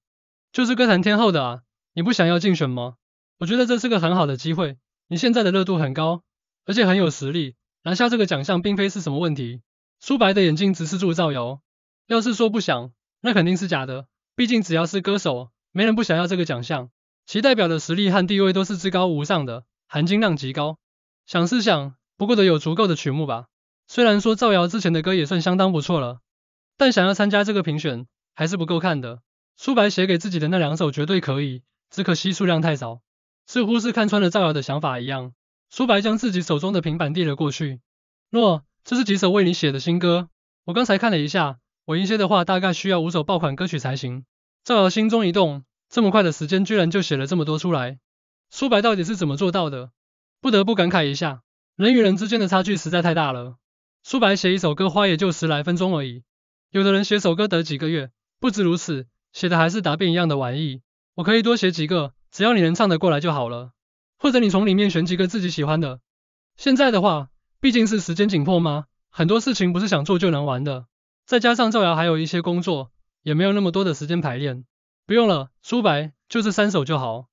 就是歌坛天后的啊，你不想要竞选吗？我觉得这是个很好的机会，你现在的热度很高，而且很有实力，拿下这个奖项并非是什么问题。苏白的眼睛直视住造谣，要是说不想，那肯定是假的，毕竟只要是歌手，没人不想要这个奖项。其代表的实力和地位都是至高无上的，含金量极高。想是想，不过得有足够的曲目吧。虽然说造谣之前的歌也算相当不错了，但想要参加这个评选还是不够看的。苏白写给自己的那两首绝对可以，只可惜数量太少。似乎是看穿了造谣的想法一样，苏白将自己手中的平板递了过去：“诺，这是几首为你写的新歌。我刚才看了一下，我一些的话大概需要五首爆款歌曲才行。”造谣心中一动。这么快的时间，居然就写了这么多出来。苏白到底是怎么做到的？不得不感慨一下，人与人之间的差距实在太大了。苏白写一首歌花也就十来分钟而已，有的人写首歌得几个月。不止如此，写的还是答辩一样的玩意。我可以多写几个，只要你能唱得过来就好了。或者你从里面选几个自己喜欢的。现在的话，毕竟是时间紧迫吗？很多事情不是想做就能玩的。再加上赵瑶还有一些工作，也没有那么多的时间排练。不用了，苏白就这三首就好。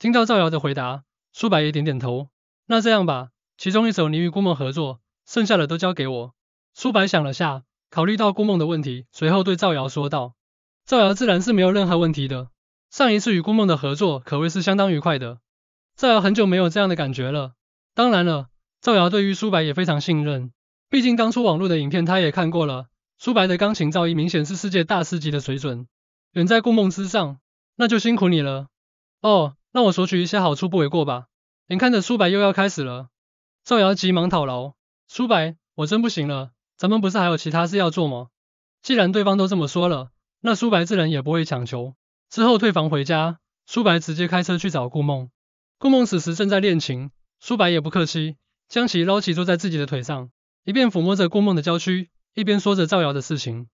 听到赵瑶的回答，苏白也点点头。那这样吧，其中一首你与顾梦合作，剩下的都交给我。苏白想了下，考虑到顾梦的问题，随后对赵瑶说道。赵瑶自然是没有任何问题的，上一次与顾梦的合作可谓是相当愉快的。赵瑶很久没有这样的感觉了。当然了，赵瑶对于苏白也非常信任，毕竟当初网络的影片他也看过了，苏白的钢琴造诣明显是世界大师级的水准。远在顾梦之上，那就辛苦你了。哦，让我索取一些好处不为过吧。眼看着苏白又要开始了，赵瑶急忙讨饶。苏白，我真不行了，咱们不是还有其他事要做吗？既然对方都这么说了，那苏白自然也不会强求。之后退房回家，苏白直接开车去找顾梦。顾梦此时正在练琴，苏白也不客气，将其捞起坐在自己的腿上，一边抚摸着顾梦的娇躯，一边说着赵瑶的事情。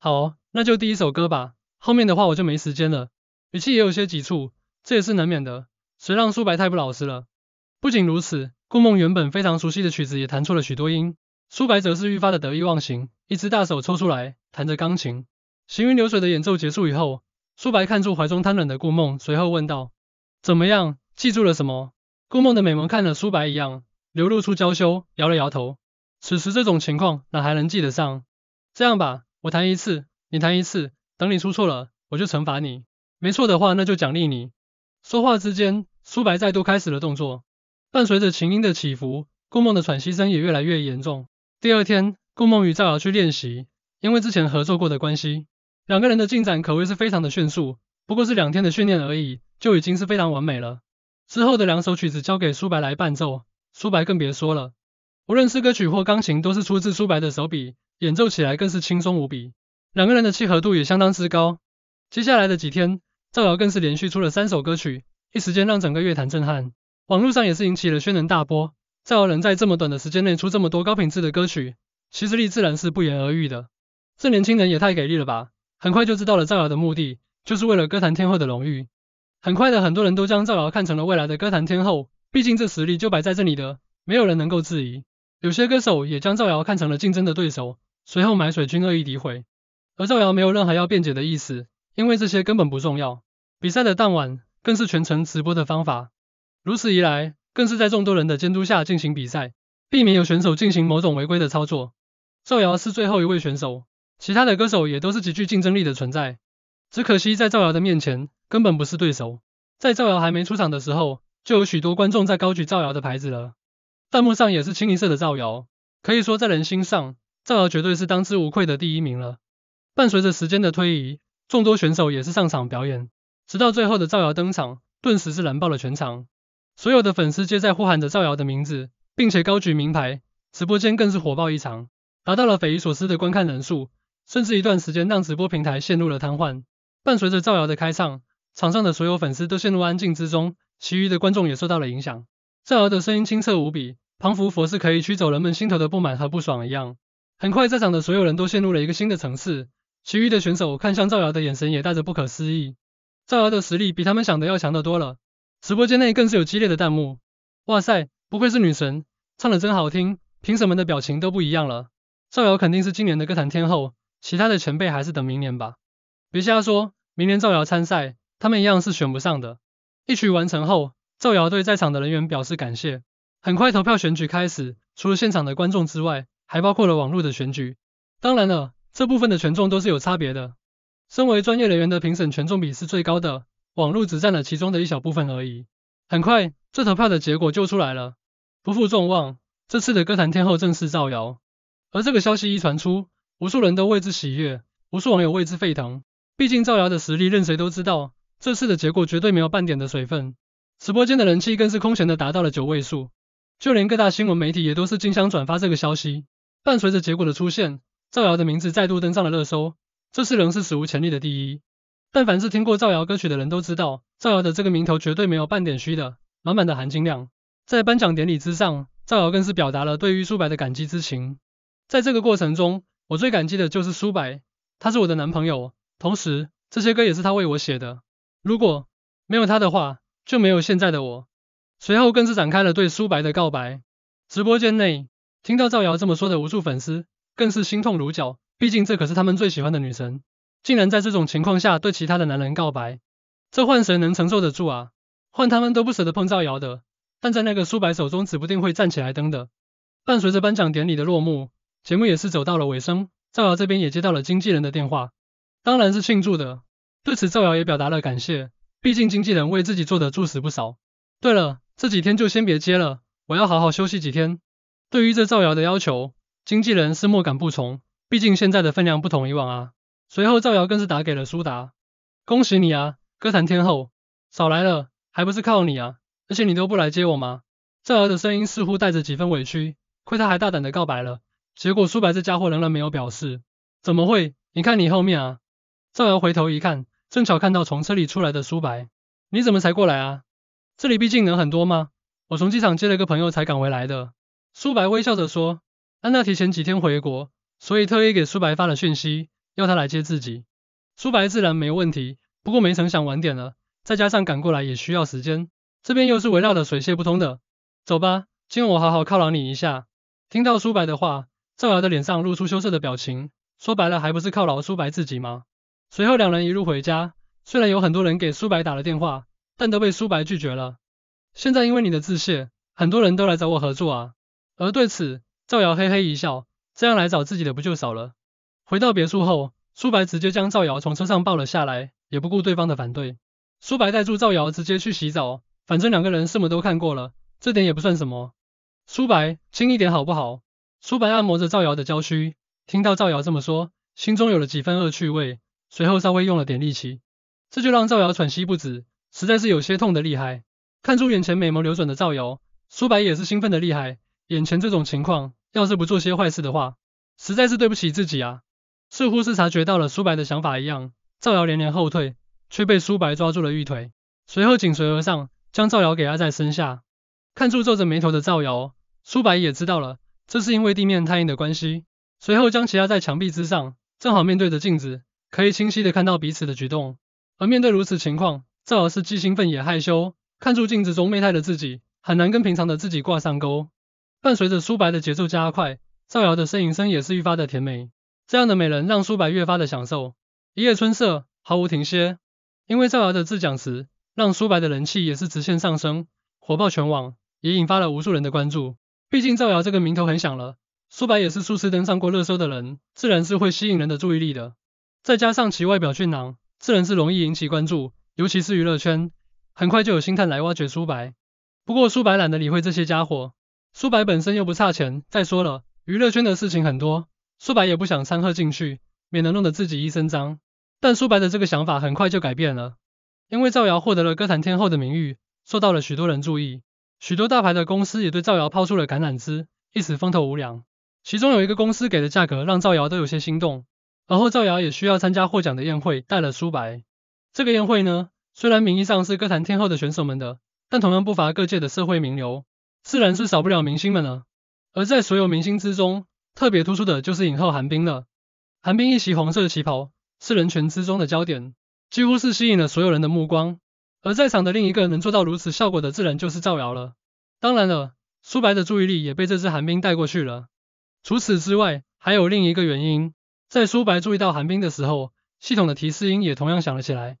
好，那就第一首歌吧。后面的话我就没时间了，语气也有些急促，这也是难免的。谁让苏白太不老实了？不仅如此，顾梦原本非常熟悉的曲子也弹出了许多音。苏白则是愈发的得意忘形，一只大手抽出来，弹着钢琴。行云流水的演奏结束以后，苏白看住怀中贪婪的顾梦，随后问道：“怎么样，记住了什么？”顾梦的美眸看了苏白一样，流露出娇羞，摇了摇头。此时这种情况哪还能记得上？这样吧，我弹一次，你弹一次。等你出错了，我就惩罚你；没错的话，那就奖励你。说话之间，苏白再度开始了动作，伴随着琴音的起伏，顾梦的喘息声也越来越严重。第二天，顾梦与赵瑶去练习，因为之前合作过的关系，两个人的进展可谓是非常的迅速。不过是两天的训练而已，就已经是非常完美了。之后的两首曲子交给苏白来伴奏，苏白更别说了，无论是歌曲或钢琴，都是出自苏白的手笔，演奏起来更是轻松无比。两个人的契合度也相当之高。接下来的几天，造谣更是连续出了三首歌曲，一时间让整个乐坛震撼，网络上也是引起了轩然大波。造谣能在这么短的时间内出这么多高品质的歌曲，其实力自然是不言而喻的。这年轻人也太给力了吧！很快就知道了造谣的目的，就是为了歌坛天后的荣誉。很快的，很多人都将造谣看成了未来的歌坛天后，毕竟这实力就摆在这里的，没有人能够质疑。有些歌手也将造谣看成了竞争的对手，随后买水军恶意诋毁。而赵瑶没有任何要辩解的意思，因为这些根本不重要。比赛的当晚更是全程直播的方法，如此一来，更是在众多人的监督下进行比赛，避免有选手进行某种违规的操作。赵瑶是最后一位选手，其他的歌手也都是极具竞争力的存在。只可惜在赵瑶的面前，根本不是对手。在赵瑶还没出场的时候，就有许多观众在高举赵瑶的牌子了，弹幕上也是清一色的赵瑶，可以说在人心上，赵瑶绝对是当之无愧的第一名了。伴随着时间的推移，众多选手也是上场表演，直到最后的造谣登场，顿时是燃爆了全场。所有的粉丝皆在呼喊着造谣的名字，并且高举名牌，直播间更是火爆异常，达到了匪夷所思的观看人数，甚至一段时间让直播平台陷入了瘫痪。伴随着造谣的开唱，场上的所有粉丝都陷入安静之中，其余的观众也受到了影响。造谣的声音清澈无比，彷佛佛是可以驱走人们心头的不满和不爽一样。很快，在场的所有人都陷入了一个新的层次。其余的选手看向赵瑶的眼神也带着不可思议。赵瑶的实力比他们想的要强得多了。直播间内更是有激烈的弹幕：哇塞，不愧是女神，唱的真好听！评审们的表情都不一样了。赵瑶肯定是今年的歌坛天后，其他的前辈还是等明年吧。别瞎说，明年赵瑶参赛，他们一样是选不上的。一曲完成后，赵瑶对在场的人员表示感谢。很快投票选举开始，除了现场的观众之外，还包括了网络的选举。当然了。这部分的权重都是有差别的，身为专业人员的评审权重比是最高的，网络只占了其中的一小部分而已。很快，这投票的结果就出来了，不负众望，这次的歌坛天后正式造谣。而这个消息一传出，无数人都为之喜悦，无数网友为之沸腾。毕竟造谣的实力任谁都知道，这次的结果绝对没有半点的水分。直播间的人气更是空前的达到了九位数，就连各大新闻媒体也都是竞相转发这个消息。伴随着结果的出现。造谣的名字再度登上了热搜，这次仍是史无前例的第一。但凡是听过造谣歌曲的人都知道，造谣的这个名头绝对没有半点虚的，满满的含金量。在颁奖典礼之上，造谣更是表达了对于苏白的感激之情。在这个过程中，我最感激的就是苏白，他是我的男朋友，同时这些歌也是他为我写的。如果没有他的话，就没有现在的我。随后更是展开了对苏白的告白。直播间内听到造谣这么说的无数粉丝。更是心痛如绞，毕竟这可是他们最喜欢的女神，竟然在这种情况下对其他的男人告白，这换谁能承受得住啊？换他们都不舍得碰造谣的，但在那个苏白手中，指不定会站起来登的。伴随着颁奖典礼的落幕，节目也是走到了尾声，造谣这边也接到了经纪人的电话，当然是庆祝的。对此，造谣也表达了感谢，毕竟经纪人为自己做的着死不少。对了，这几天就先别接了，我要好好休息几天。对于这造谣的要求。经纪人是莫敢不从，毕竟现在的分量不同以往啊。随后造谣更是打给了苏达，恭喜你啊，歌坛天后，少来了，还不是靠你啊？而且你都不来接我吗？造谣的声音似乎带着几分委屈，亏他还大胆的告白了，结果苏白这家伙仍然没有表示。怎么会？你看你后面啊！造谣回头一看，正巧看到从车里出来的苏白，你怎么才过来啊？这里毕竟人很多吗？我从机场接了个朋友才赶回来的。苏白微笑着说。安娜提前几天回国，所以特意给苏白发了讯息，要他来接自己。苏白自然没问题，不过没成想晚点了，再加上赶过来也需要时间，这边又是围绕的水泄不通的。走吧，今晚我好好犒劳你一下。听到苏白的话，赵瑶的脸上露出羞涩的表情，说白了还不是犒劳苏白自己吗？随后两人一路回家，虽然有很多人给苏白打了电话，但都被苏白拒绝了。现在因为你的致谢，很多人都来找我合作啊。而对此，赵瑶嘿嘿一笑，这样来找自己的不就少了？回到别墅后，苏白直接将赵瑶从车上抱了下来，也不顾对方的反对。苏白带住赵瑶直接去洗澡，反正两个人什么都看过了，这点也不算什么。苏白轻一点好不好？苏白按摩着赵瑶的娇躯，听到赵瑶这么说，心中有了几分恶趣味，随后稍微用了点力气，这就让赵瑶喘息不止，实在是有些痛的厉害。看住眼前美眸流转的赵瑶，苏白也是兴奋的厉害，眼前这种情况。要是不做些坏事的话，实在是对不起自己啊！似乎是察觉到了苏白的想法一样，造谣连连后退，却被苏白抓住了玉腿，随后紧随而上，将造谣给压在身下。看住皱着眉头的造谣，苏白也知道了，这是因为地面太硬的关系。随后将其压在墙壁之上，正好面对着镜子，可以清晰的看到彼此的举动。而面对如此情况，造谣是既兴奋也害羞，看住镜子中媚态的自己，很难跟平常的自己挂上钩。伴随着苏白的节奏加快，赵瑶的呻吟声也是愈发的甜美。这样的美人让苏白越发的享受。一夜春色毫无停歇。因为赵瑶的自讲词，让苏白的人气也是直线上升，火爆全网，也引发了无数人的关注。毕竟赵瑶这个名头很响了，苏白也是数次登上过热搜的人，自然是会吸引人的注意力的。再加上其外表俊朗，自然是容易引起关注，尤其是娱乐圈，很快就有星探来挖掘苏白。不过苏白懒得理会这些家伙。苏白本身又不差钱，再说了，娱乐圈的事情很多，苏白也不想掺和进去，免得弄得自己一身脏。但苏白的这个想法很快就改变了，因为造谣获得了歌坛天后的名誉，受到了许多人注意，许多大牌的公司也对造谣抛出了橄榄枝，一时风头无两。其中有一个公司给的价格让造谣都有些心动，而后造谣也需要参加获奖的宴会，带了苏白。这个宴会呢，虽然名义上是歌坛天后的选手们的，但同样不乏各界的社会名流。自然是少不了明星们了，而在所有明星之中，特别突出的就是影后韩冰了。韩冰一袭黄色旗袍，是人群之中的焦点，几乎是吸引了所有人的目光。而在场的另一个能做到如此效果的，自然就是造谣了。当然了，苏白的注意力也被这只韩冰带过去了。除此之外，还有另一个原因，在苏白注意到韩冰的时候，系统的提示音也同样响了起来。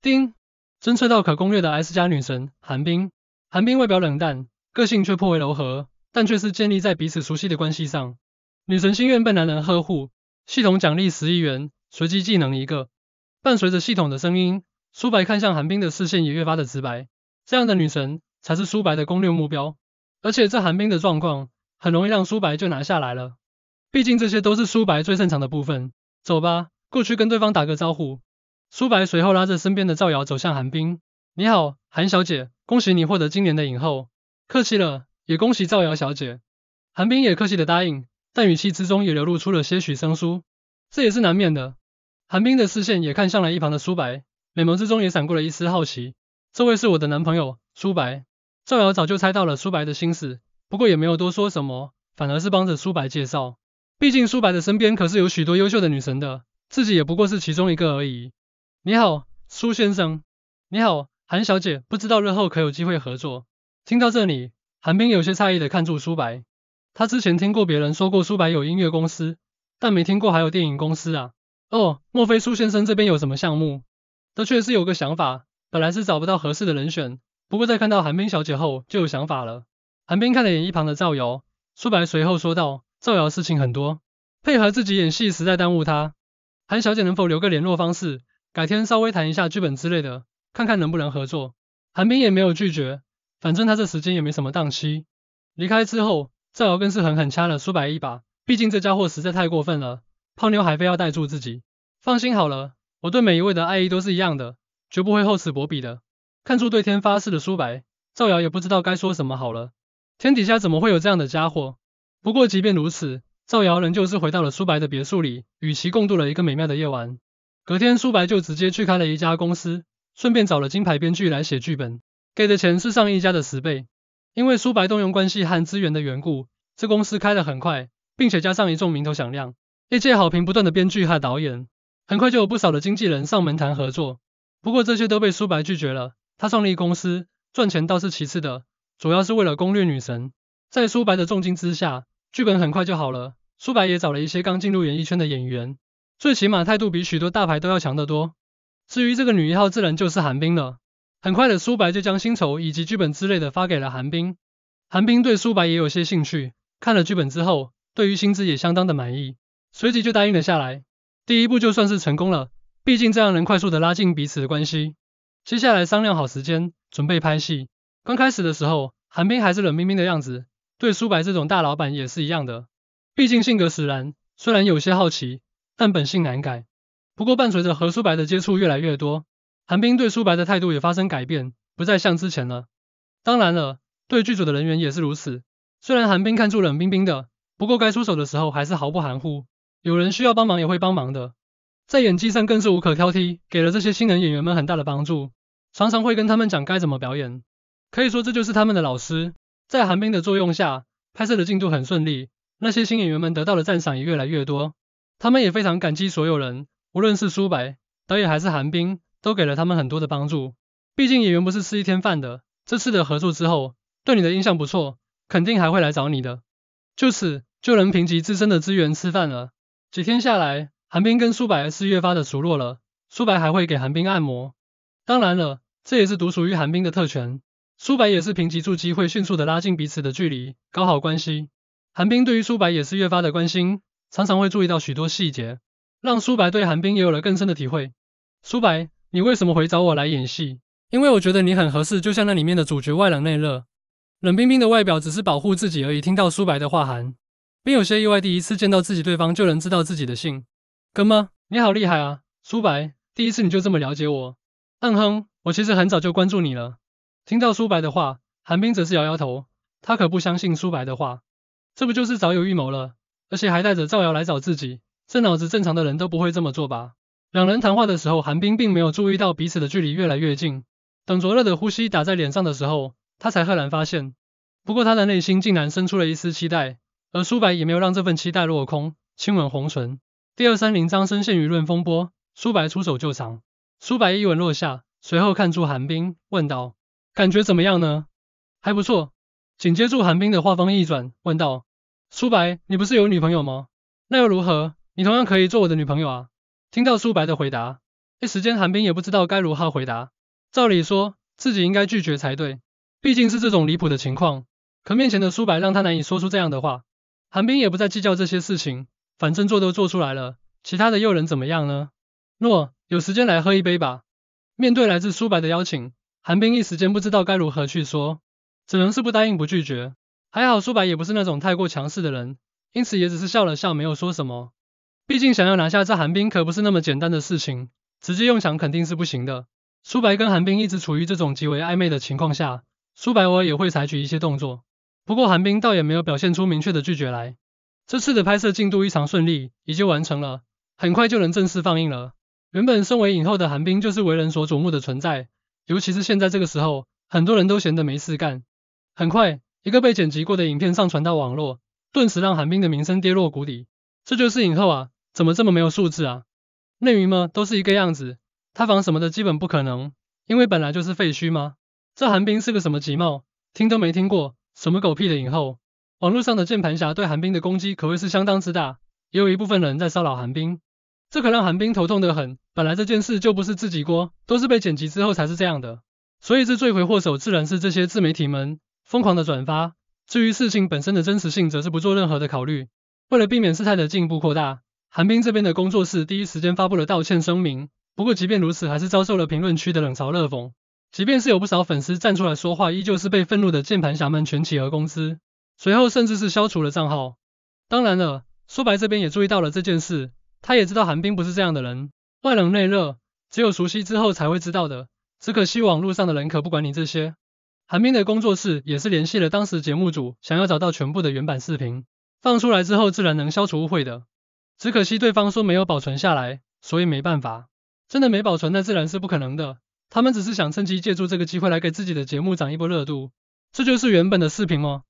叮，侦测到可攻略的 S 加女神韩冰，韩冰外表冷淡。个性却颇为柔和，但却是建立在彼此熟悉的关系上。女神心愿被男人呵护，系统奖励十亿元，随机技能一个。伴随着系统的声音，苏白看向韩冰的视线也越发的直白。这样的女神才是苏白的攻略目标。而且这寒冰的状况很容易让苏白就拿下来了，毕竟这些都是苏白最擅长的部分。走吧，过去跟对方打个招呼。苏白随后拉着身边的赵瑶走向寒冰。你好，韩小姐，恭喜你获得今年的影后。客气了，也恭喜造谣小姐。韩冰也客气的答应，但语气之中也流露出了些许生疏，这也是难免的。韩冰的视线也看向了一旁的苏白，美眸之中也闪过了一丝好奇。这位是我的男朋友，苏白。造谣早就猜到了苏白的心思，不过也没有多说什么，反而是帮着苏白介绍。毕竟苏白的身边可是有许多优秀的女神的，自己也不过是其中一个而已。你好，苏先生。你好，韩小姐，不知道日后可有机会合作。听到这里，韩冰有些诧异的看住苏白。他之前听过别人说过苏白有音乐公司，但没听过还有电影公司啊。哦，莫非苏先生这边有什么项目？的确是有个想法，本来是找不到合适的人选，不过在看到韩冰小姐后就有想法了。韩冰看了眼一旁的赵瑶，苏白随后说道：“赵瑶事情很多，配合自己演戏实在耽误他。韩小姐能否留个联络方式，改天稍微谈一下剧本之类的，看看能不能合作。”韩冰也没有拒绝。反正他这时间也没什么档期，离开之后，赵瑶更是狠狠掐了苏白一把。毕竟这家伙实在太过分了，泡妞还非要带住自己。放心好了，我对每一位的爱意都是一样的，绝不会厚此薄彼的。看住对天发誓的苏白，赵瑶也不知道该说什么好了。天底下怎么会有这样的家伙？不过即便如此，赵瑶仍旧是回到了苏白的别墅里，与其共度了一个美妙的夜晚。隔天，苏白就直接去开了一家公司，顺便找了金牌编剧来写剧本。给的钱是上一家的十倍，因为苏白动用关系和资源的缘故，这公司开得很快，并且加上一众名头响亮、业界好评不断的编剧和导演，很快就有不少的经纪人上门谈合作。不过这些都被苏白拒绝了。他创立公司赚钱倒是其次的，主要是为了攻略女神。在苏白的重金之下，剧本很快就好了。苏白也找了一些刚进入演艺圈的演员，最起码态度比许多大牌都要强得多。至于这个女一号，自然就是韩冰了。很快的，苏白就将薪酬以及剧本之类的发给了韩冰。韩冰对苏白也有些兴趣，看了剧本之后，对于薪资也相当的满意，随即就答应了下来。第一步就算是成功了，毕竟这样能快速的拉近彼此的关系。接下来商量好时间，准备拍戏。刚开始的时候，韩冰还是冷冰冰的样子，对苏白这种大老板也是一样的，毕竟性格使然。虽然有些好奇，但本性难改。不过伴随着和苏白的接触越来越多，韩冰对苏白的态度也发生改变，不再像之前了。当然了，对剧组的人员也是如此。虽然韩冰看住冷冰冰的，不过该出手的时候还是毫不含糊。有人需要帮忙也会帮忙的，在演技上更是无可挑剔，给了这些新人演员们很大的帮助。常常会跟他们讲该怎么表演，可以说这就是他们的老师。在韩冰的作用下，拍摄的进度很顺利，那些新演员们得到的赞赏也越来越多。他们也非常感激所有人，无论是苏白、导演还是韩冰。都给了他们很多的帮助，毕竟演员不是吃一天饭的。这次的合作之后，对你的印象不错，肯定还会来找你的。就此就能凭借自身的资源吃饭了。几天下来，韩冰跟苏白是越发的熟络了。苏白还会给韩冰按摩，当然了，这也是独属于韩冰的特权。苏白也是凭借住机会，迅速的拉近彼此的距离，搞好关系。韩冰对于苏白也是越发的关心，常常会注意到许多细节，让苏白对韩冰也有了更深的体会。苏白。你为什么会找我来演戏？因为我觉得你很合适，就像那里面的主角外冷内热，冷冰冰的外表只是保护自己而已。听到苏白的话，寒冰有些意外，第一次见到自己对方就能知道自己的姓，哥吗？你好厉害啊，苏白，第一次你就这么了解我。暗哼，我其实很早就关注你了。听到苏白的话，寒冰则是摇摇头，他可不相信苏白的话，这不就是早有预谋了？而且还带着造谣来找自己，这脑子正常的人都不会这么做吧？两人谈话的时候，韩冰并没有注意到彼此的距离越来越近。等灼热的呼吸打在脸上的时候，他才赫然发现。不过他的内心竟然生出了一丝期待，而苏白也没有让这份期待落空，亲吻红唇。第二三零章深陷舆论风波，苏白出手救场。苏白一吻落下，随后看住韩冰，问道：“感觉怎么样呢？还不错。”紧接住韩冰的话锋一转，问道：“苏白，你不是有女朋友吗？那又如何？你同样可以做我的女朋友啊。”听到苏白的回答，一时间韩冰也不知道该如何回答。照理说，自己应该拒绝才对，毕竟是这种离谱的情况。可面前的苏白让他难以说出这样的话。韩冰也不再计较这些事情，反正做都做出来了，其他的又能怎么样呢？诺，有时间来喝一杯吧。面对来自苏白的邀请，韩冰一时间不知道该如何去说，只能是不答应不拒绝。还好苏白也不是那种太过强势的人，因此也只是笑了笑，没有说什么。毕竟想要拿下这寒冰可不是那么简单的事情，直接用抢肯定是不行的。苏白跟寒冰一直处于这种极为暧昧的情况下，苏白偶尔也会采取一些动作，不过寒冰倒也没有表现出明确的拒绝来。这次的拍摄进度异常顺利，已经完成了，很快就能正式放映了。原本身为影后的寒冰就是为人所瞩目的存在，尤其是现在这个时候，很多人都闲得没事干。很快，一个被剪辑过的影片上传到网络，顿时让寒冰的名声跌落谷底。这就是影后啊！怎么这么没有素质啊！内娱嘛都是一个样子，塌房什么的基本不可能，因为本来就是废墟嘛。这寒冰是个什么集贸？听都没听过，什么狗屁的影后？网络上的键盘侠对寒冰的攻击可谓是相当之大，也有一部分人在骚扰寒冰，这可让寒冰头痛得很。本来这件事就不是自己锅，都是被剪辑之后才是这样的，所以这罪魁祸首自然是这些自媒体们疯狂的转发。至于事情本身的真实性，则是不做任何的考虑，为了避免事态的进一步扩大。韩冰这边的工作室第一时间发布了道歉声明，不过即便如此，还是遭受了评论区的冷嘲热讽。即便是有不少粉丝站出来说话，依旧是被愤怒的键盘侠们全起而攻之。随后甚至是消除了账号。当然了，说白这边也注意到了这件事，他也知道韩冰不是这样的人，外冷内热，只有熟悉之后才会知道的。只可惜网络上的人可不管你这些。韩冰的工作室也是联系了当时节目组，想要找到全部的原版视频，放出来之后，自然能消除误会的。只可惜对方说没有保存下来，所以没办法。真的没保存，那自然是不可能的。他们只是想趁机借助这个机会来给自己的节目涨一波热度。这就是原本的视频哦。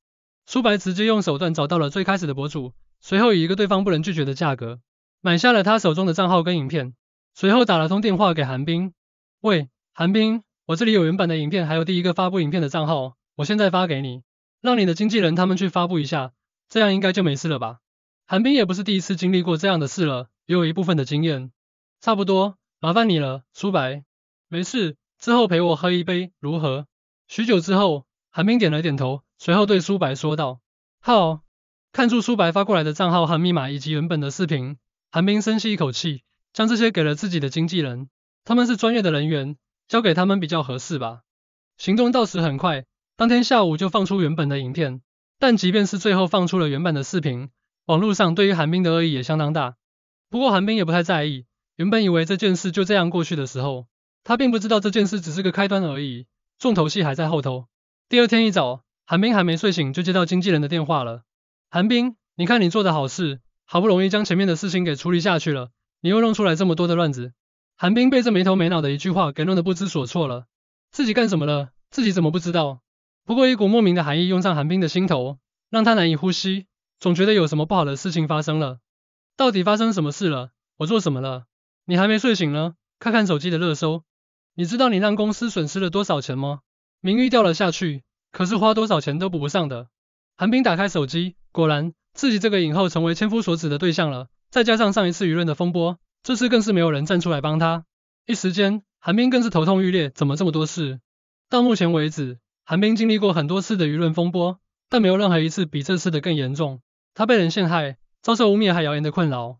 苏白直接用手段找到了最开始的博主，随后以一个对方不能拒绝的价格买下了他手中的账号跟影片，随后打了通电话给韩冰。喂，韩冰，我这里有原版的影片，还有第一个发布影片的账号，我现在发给你，让你的经纪人他们去发布一下，这样应该就没事了吧。韩冰也不是第一次经历过这样的事了，也有一部分的经验。差不多，麻烦你了，苏白。没事，之后陪我喝一杯，如何？许久之后，韩冰点了点头，随后对苏白说道：“好。”看住苏白发过来的账号和密码以及原本的视频，韩冰深吸一口气，将这些给了自己的经纪人。他们是专业的人员，交给他们比较合适吧。行动倒是很快，当天下午就放出原本的影片。但即便是最后放出了原版的视频。网络上对于韩冰的恶意也相当大，不过韩冰也不太在意。原本以为这件事就这样过去的时候，他并不知道这件事只是个开端而已，重头戏还在后头。第二天一早，韩冰还没睡醒就接到经纪人的电话了。韩冰，你看你做的好事，好不容易将前面的事情给处理下去了，你又弄出来这么多的乱子。韩冰被这没头没脑的一句话给弄得不知所措了，自己干什么了？自己怎么不知道？不过一股莫名的寒意涌上韩冰的心头，让他难以呼吸。总觉得有什么不好的事情发生了，到底发生什么事了？我做什么了？你还没睡醒呢？看看手机的热搜，你知道你让公司损失了多少钱吗？名誉掉了下去，可是花多少钱都补不上的。韩冰打开手机，果然自己这个影后成为千夫所指的对象了。再加上上一次舆论的风波，这次更是没有人站出来帮他。一时间，韩冰更是头痛欲裂。怎么这么多事？到目前为止，韩冰经历过很多次的舆论风波，但没有任何一次比这次的更严重。他被人陷害，遭受污蔑和谣言的困扰，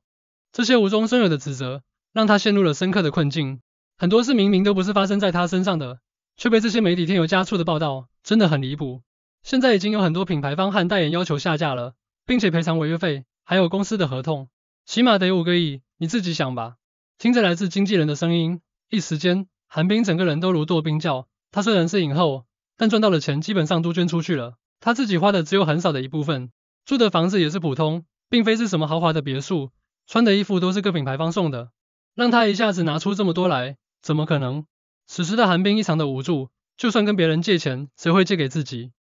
这些无中生有的指责让他陷入了深刻的困境。很多事明明都不是发生在他身上的，却被这些媒体添油加醋的报道，真的很离谱。现在已经有很多品牌方和代言要求下架了，并且赔偿违约费，还有公司的合同，起码得五个亿，你自己想吧。听着来自经纪人的声音，一时间，韩冰整个人都如堕冰窖。她虽然是影后，但赚到的钱基本上都捐出去了，她自己花的只有很少的一部分。住的房子也是普通，并非是什么豪华的别墅。穿的衣服都是各品牌方送的。让他一下子拿出这么多来，怎么可能？此时的韩冰异常的无助。就算跟别人借钱，谁会借给自己？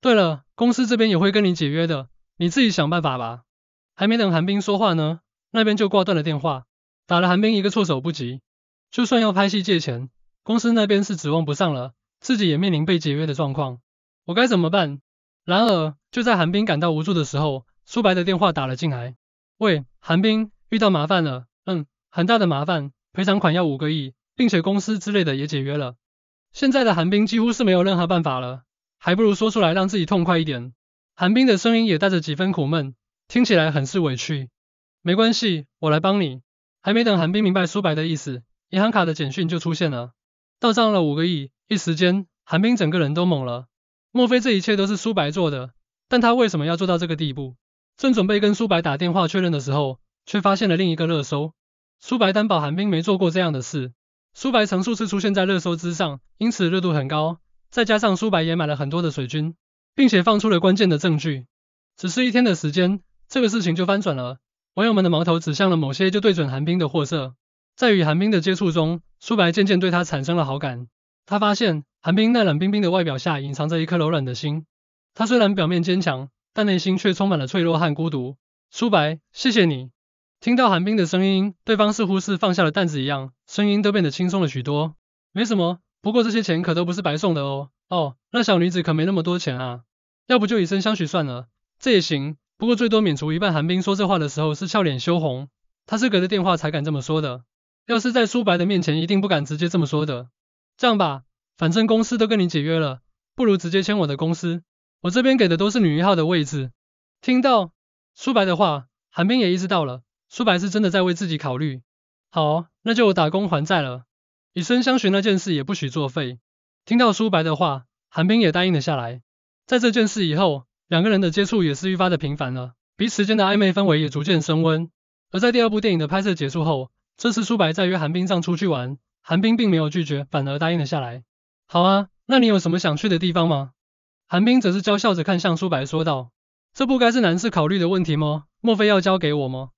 对了，公司这边也会跟你解约的，你自己想办法吧。还没等韩冰说话呢，那边就挂断了电话，打了韩冰一个措手不及。就算要拍戏借钱，公司那边是指望不上了，自己也面临被解约的状况。我该怎么办？然而。就在韩冰感到无助的时候，苏白的电话打了进来。喂，韩冰，遇到麻烦了。嗯，很大的麻烦，赔偿款要五个亿，并且公司之类的也解约了。现在的韩冰几乎是没有任何办法了，还不如说出来让自己痛快一点。韩冰的声音也带着几分苦闷，听起来很是委屈。没关系，我来帮你。还没等韩冰明白苏白的意思，银行卡的简讯就出现了，到账了五个亿。一时间，韩冰整个人都懵了。莫非这一切都是苏白做的？但他为什么要做到这个地步？正准备跟苏白打电话确认的时候，却发现了另一个热搜。苏白担保韩冰没做过这样的事。苏白曾数次出现在热搜之上，因此热度很高。再加上苏白也买了很多的水军，并且放出了关键的证据。只是一天的时间，这个事情就翻转了。网友们的矛头指向了某些就对准韩冰的货色。在与韩冰的接触中，苏白渐渐对他产生了好感。他发现韩冰那冷冰冰的外表下隐藏着一颗柔软的心。他虽然表面坚强，但内心却充满了脆弱和孤独。苏白，谢谢你。听到寒冰的声音，对方似乎是放下了担子一样，声音都变得轻松了许多。没什么，不过这些钱可都不是白送的哦。哦，那小女子可没那么多钱啊，要不就以身相许算了，这也行。不过最多免除一半。寒冰说这话的时候是笑脸羞红，他是隔着电话才敢这么说的，要是在苏白的面前一定不敢直接这么说的。这样吧，反正公司都跟你解约了，不如直接签我的公司。我这边给的都是女一号的位置。听到苏白的话，韩冰也意识到了苏白是真的在为自己考虑。好，那就打工还债了。以身相许那件事也不许作废。听到苏白的话，韩冰也答应了下来。在这件事以后，两个人的接触也是愈发的频繁了，彼此间的暧昧氛围也逐渐升温。而在第二部电影的拍摄结束后，这次苏白在约韩冰上出去玩，韩冰并没有拒绝，反而答应了下来。好啊，那你有什么想去的地方吗？韩冰则是娇笑着看向苏白说道：“这不该是男士考虑的问题吗？莫非要交给我吗？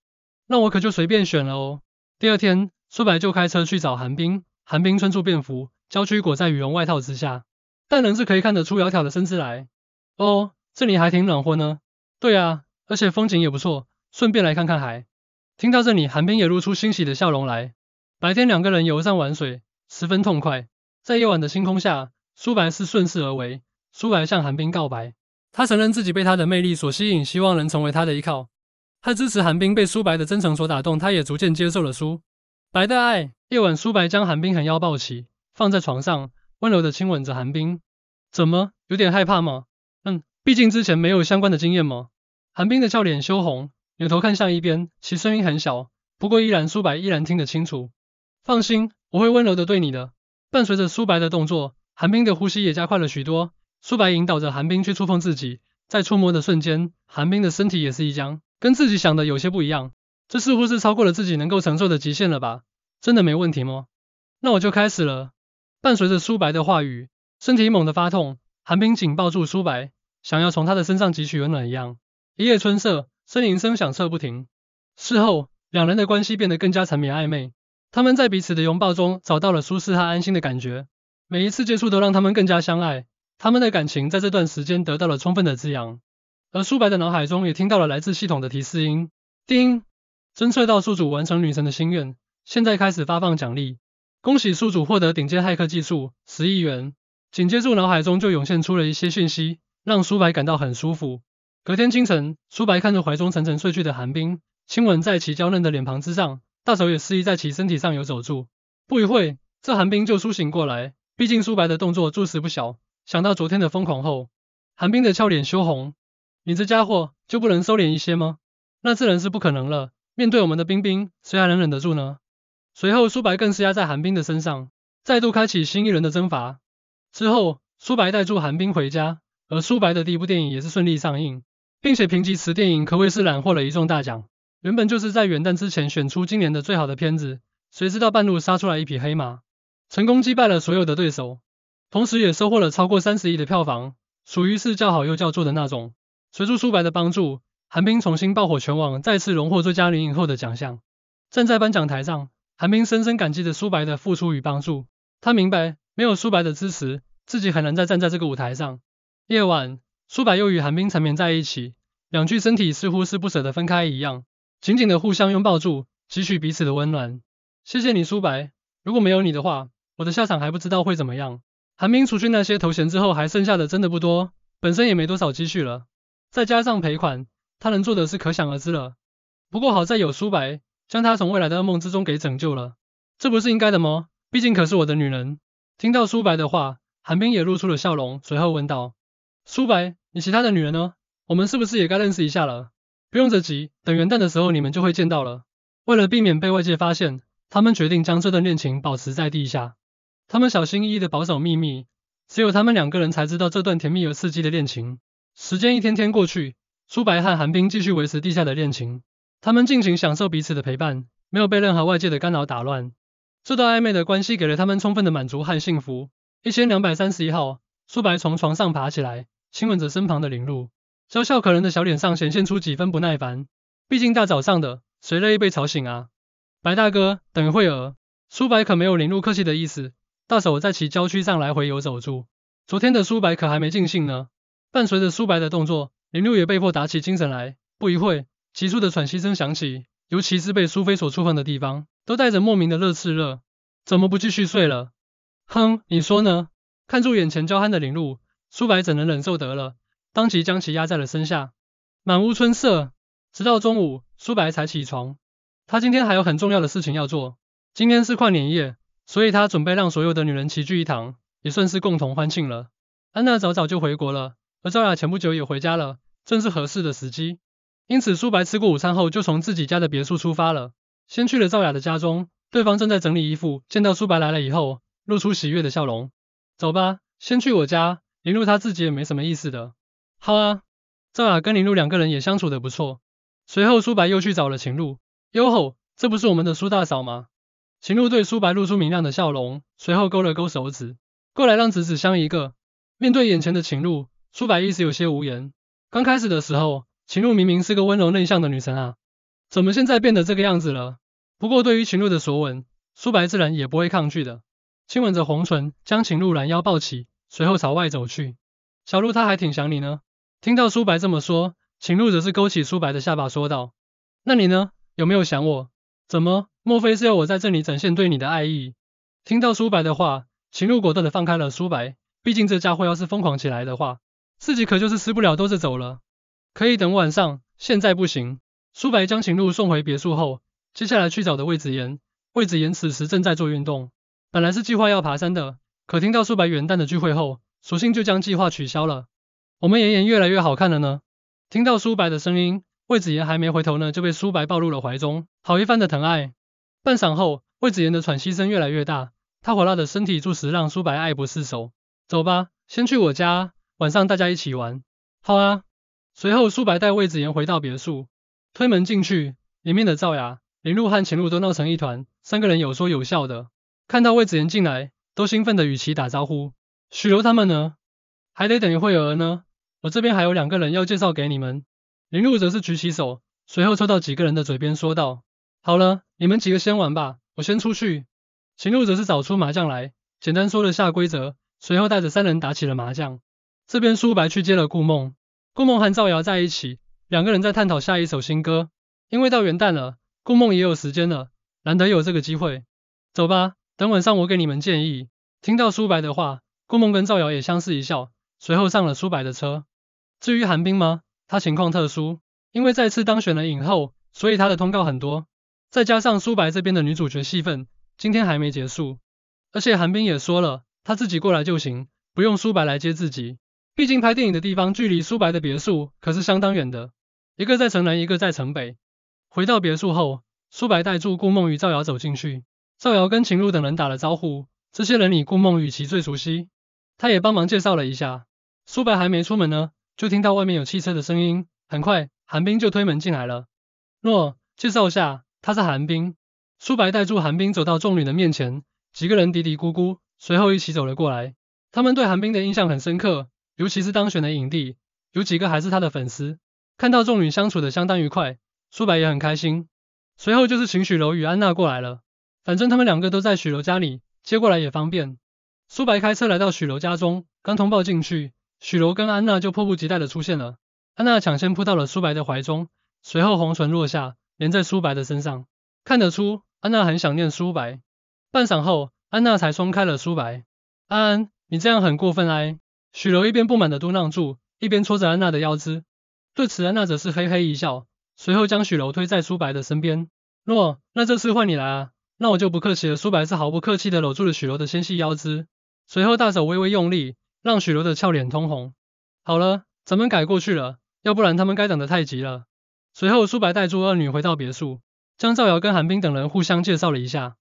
那我可就随便选了哦。”第二天，苏白就开车去找韩冰。韩冰穿著便服，娇躯裹在羽绒外套之下，但仍是可以看得出窈窕的身姿来。哦，这里还挺暖和呢。对啊，而且风景也不错，顺便来看看海。听到这里，韩冰也露出欣喜的笑容来。白天两个人游山玩水，十分痛快。在夜晚的星空下，苏白是顺势而为。苏白向韩冰告白，他承认自己被她的魅力所吸引，希望能成为她的依靠。他支持韩冰被苏白的真诚所打动，他也逐渐接受了苏白的爱。夜晚，苏白将韩冰横腰抱起，放在床上，温柔地亲吻着韩冰。怎么，有点害怕吗？嗯，毕竟之前没有相关的经验嘛。韩冰的俏脸羞红，扭头看向一边，其声音很小，不过依然苏白依然听得清楚。放心，我会温柔的对你的。伴随着苏白的动作，韩冰的呼吸也加快了许多。苏白引导着寒冰去触碰自己，在触摸的瞬间，寒冰的身体也是一僵，跟自己想的有些不一样。这似乎是超过了自己能够承受的极限了吧？真的没问题吗？那我就开始了。伴随着苏白的话语，身体猛地发痛，寒冰紧抱住苏白，想要从他的身上汲取温暖一样。一夜春色，呻吟声响彻不停。事后，两人的关系变得更加缠绵暧昧。他们在彼此的拥抱中找到了舒适和安心的感觉。每一次接触都让他们更加相爱。他们的感情在这段时间得到了充分的滋养，而苏白的脑海中也听到了来自系统的提示音：叮，侦测到宿主完成女神的心愿，现在开始发放奖励。恭喜宿主获得顶尖骇客技术十亿元。紧接着脑海中就涌现出了一些讯息，让苏白感到很舒服。隔天清晨，苏白看着怀中沉沉睡去的寒冰，亲吻在其娇嫩的脸庞之上，大手也肆意在其身体上游走住。不一会这寒冰就苏醒过来。毕竟苏白的动作着实不小。想到昨天的疯狂后，韩冰的俏脸羞红。你这家伙就不能收敛一些吗？那自然是不可能了。面对我们的冰冰，谁还能忍得住呢？随后，苏白更是压在韩冰的身上，再度开启新一轮的征伐。之后，苏白带住韩冰回家，而苏白的第一部电影也是顺利上映，并且评级此电影可谓是揽获了一众大奖。原本就是在元旦之前选出今年的最好的片子，谁知道半路杀出来一匹黑马，成功击败了所有的对手。同时也收获了超过三十亿的票房，属于是叫好又叫座的那种。随着苏白的帮助，韩冰重新爆火全网，再次荣获最佳女影后的奖项。站在颁奖台上，韩冰深深感激着苏白的付出与帮助。他明白，没有苏白的支持，自己很难再站在这个舞台上。夜晚，苏白又与韩冰缠绵在一起，两具身体似乎是不舍得分开一样，紧紧的互相拥抱住，汲取彼此的温暖。谢谢你，苏白。如果没有你的话，我的下场还不知道会怎么样。韩冰除去那些头衔之后，还剩下的真的不多，本身也没多少积蓄了，再加上赔款，他能做的是可想而知了。不过好在有苏白将他从未来的噩梦之中给拯救了，这不是应该的吗？毕竟可是我的女人。听到苏白的话，韩冰也露出了笑容，随后问道：“苏白，你其他的女人呢？我们是不是也该认识一下了？不用着急，等元旦的时候你们就会见到了。”为了避免被外界发现，他们决定将这段恋情保持在地下。他们小心翼翼的保守秘密，只有他们两个人才知道这段甜蜜而刺激的恋情。时间一天天过去，苏白和寒冰继续维持地下的恋情，他们尽情享受彼此的陪伴，没有被任何外界的干扰打乱。这段暧昧的关系给了他们充分的满足和幸福。一千两百三十一号，苏白从床上爬起来，亲吻着身旁的林露，娇笑可人的小脸上显现出几分不耐烦。毕竟大早上的，谁乐意被吵醒啊？白大哥，等一会儿。苏白可没有林露客气的意思。大手在其郊区上来回游走住。昨天的苏白可还没尽兴呢。伴随着苏白的动作，林路也被迫打起精神来。不一会急促的喘息声响起，尤其是被苏菲所触碰的地方，都带着莫名的热炽热。怎么不继续睡了？哼，你说呢？看住眼前娇憨的林露，苏白怎能忍受得了？当即将其压在了身下。满屋春色，直到中午，苏白才起床。他今天还有很重要的事情要做。今天是跨年夜。所以，他准备让所有的女人齐聚一堂，也算是共同欢庆了。安娜早早就回国了，而赵雅前不久也回家了，正是合适的时机。因此，苏白吃过午餐后就从自己家的别墅出发了，先去了赵雅的家中。对方正在整理衣服，见到苏白来了以后，露出喜悦的笑容。走吧，先去我家。林露她自己也没什么意思的。好啊，赵雅跟林露两个人也相处的不错。随后，苏白又去找了秦露。哟吼，这不是我们的苏大嫂吗？秦露对苏白露出明亮的笑容，随后勾了勾手指，过来让侄子香一个。面对眼前的秦露，苏白一时有些无言。刚开始的时候，秦露明明是个温柔内向的女神啊，怎么现在变得这个样子了？不过对于秦露的索吻，苏白自然也不会抗拒的，亲吻着红唇，将秦露拦腰抱起，随后朝外走去。小鹿她还挺想你呢。听到苏白这么说，秦露则是勾起苏白的下巴说道：“那你呢，有没有想我？”怎么？莫非是要我在这里展现对你的爱意？听到苏白的话，秦璐果断的放开了苏白，毕竟这家伙要是疯狂起来的话，自己可就是吃不了兜着走了。可以等晚上，现在不行。苏白将秦璐送回别墅后，接下来去找的魏子言。魏子言此时正在做运动，本来是计划要爬山的，可听到苏白元旦的聚会后，索性就将计划取消了。我们妍妍越来越好看了呢。听到苏白的声音。魏子言还没回头呢，就被苏白抱入了怀中，好一番的疼爱。半晌后，魏子言的喘息声越来越大，他火辣的身体注视让苏白爱不释手。走吧，先去我家，晚上大家一起玩。好啊。随后，苏白带魏子言回到别墅，推门进去，里面的赵雅、林路和钱路都闹成一团，三个人有说有笑的。看到魏子言进来，都兴奋的与其打招呼。许柔他们呢？还得等一会儿呢。我这边还有两个人要介绍给你们。林路则是举起手，随后凑到几个人的嘴边说道：“好了，你们几个先玩吧，我先出去。”秦路则是找出麻将来，简单说了下规则，随后带着三人打起了麻将。这边苏白去接了顾梦，顾梦和赵瑶在一起，两个人在探讨下一首新歌。因为到元旦了，顾梦也有时间了，难得有这个机会，走吧，等晚上我给你们建议。听到苏白的话，顾梦跟赵瑶也相视一笑，随后上了苏白的车。至于韩冰吗？她情况特殊，因为再次当选了影后，所以她的通告很多。再加上苏白这边的女主角戏份，今天还没结束。而且韩冰也说了，他自己过来就行，不用苏白来接自己。毕竟拍电影的地方距离苏白的别墅可是相当远的，一个在城南，一个在城北。回到别墅后，苏白带住顾梦与赵瑶走进去。赵瑶跟秦露等人打了招呼，这些人里顾梦与其最熟悉，他也帮忙介绍了一下。苏白还没出门呢。就听到外面有汽车的声音，很快韩冰就推门进来了。诺，介绍下，他是韩冰。苏白带住韩冰走到众女的面前，几个人嘀嘀咕咕，随后一起走了过来。他们对韩冰的印象很深刻，尤其是当选的影帝，有几个还是他的粉丝。看到众女相处的相当愉快，苏白也很开心。随后就是请许柔与安娜过来了，反正他们两个都在许柔家里，接过来也方便。苏白开车来到许柔家中，刚通报进去。许柔跟安娜就迫不及待的出现了，安娜抢先扑到了苏白的怀中，随后红唇落下，粘在苏白的身上，看得出安娜很想念苏白。半晌后，安娜才松开了苏白。安安，你这样很过分哎！许柔一边不满的嘟囔住，一边戳着安娜的腰肢。对此，安娜则是嘿嘿一笑，随后将许柔推在苏白的身边。诺，那这次换你来啊，那我就不客气了。苏白是毫不客气的搂住了许柔的纤细腰肢，随后大手微微用力。让许柔的俏脸通红。好了，咱们改过去了，要不然他们该等的太急了。随后，苏白带住二女回到别墅，将赵瑶跟韩冰等人互相介绍了一下。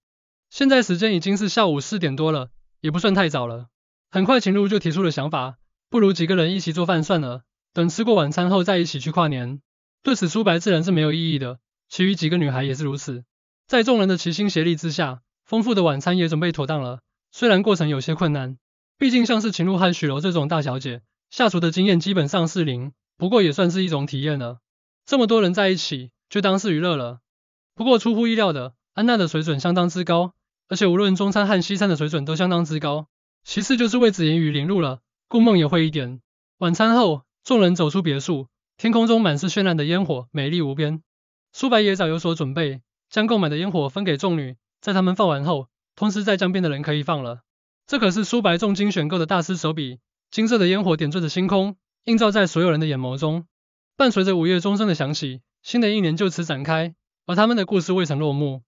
现在时间已经是下午四点多了，也不算太早了。很快，秦露就提出了想法，不如几个人一起做饭算了，等吃过晚餐后再一起去跨年。对此，苏白自然是没有异议的，其余几个女孩也是如此。在众人的齐心协力之下，丰富的晚餐也准备妥当了。虽然过程有些困难。毕竟像是秦露和许柔这种大小姐，下厨的经验基本上是零，不过也算是一种体验了。这么多人在一起，就当是娱乐了。不过出乎意料的，安娜的水准相当之高，而且无论中餐和西餐的水准都相当之高。其次就是魏子言与林露了，顾梦也会一点。晚餐后，众人走出别墅，天空中满是绚烂的烟火，美丽无边。苏白也早有所准备，将购买的烟火分给众女，在她们放完后，同时在江边的人可以放了。这可是苏白重金选购的大师手笔，金色的烟火点缀着星空，映照在所有人的眼眸中。伴随着午夜钟声的响起，新的一年就此展开，而他们的故事未曾落幕。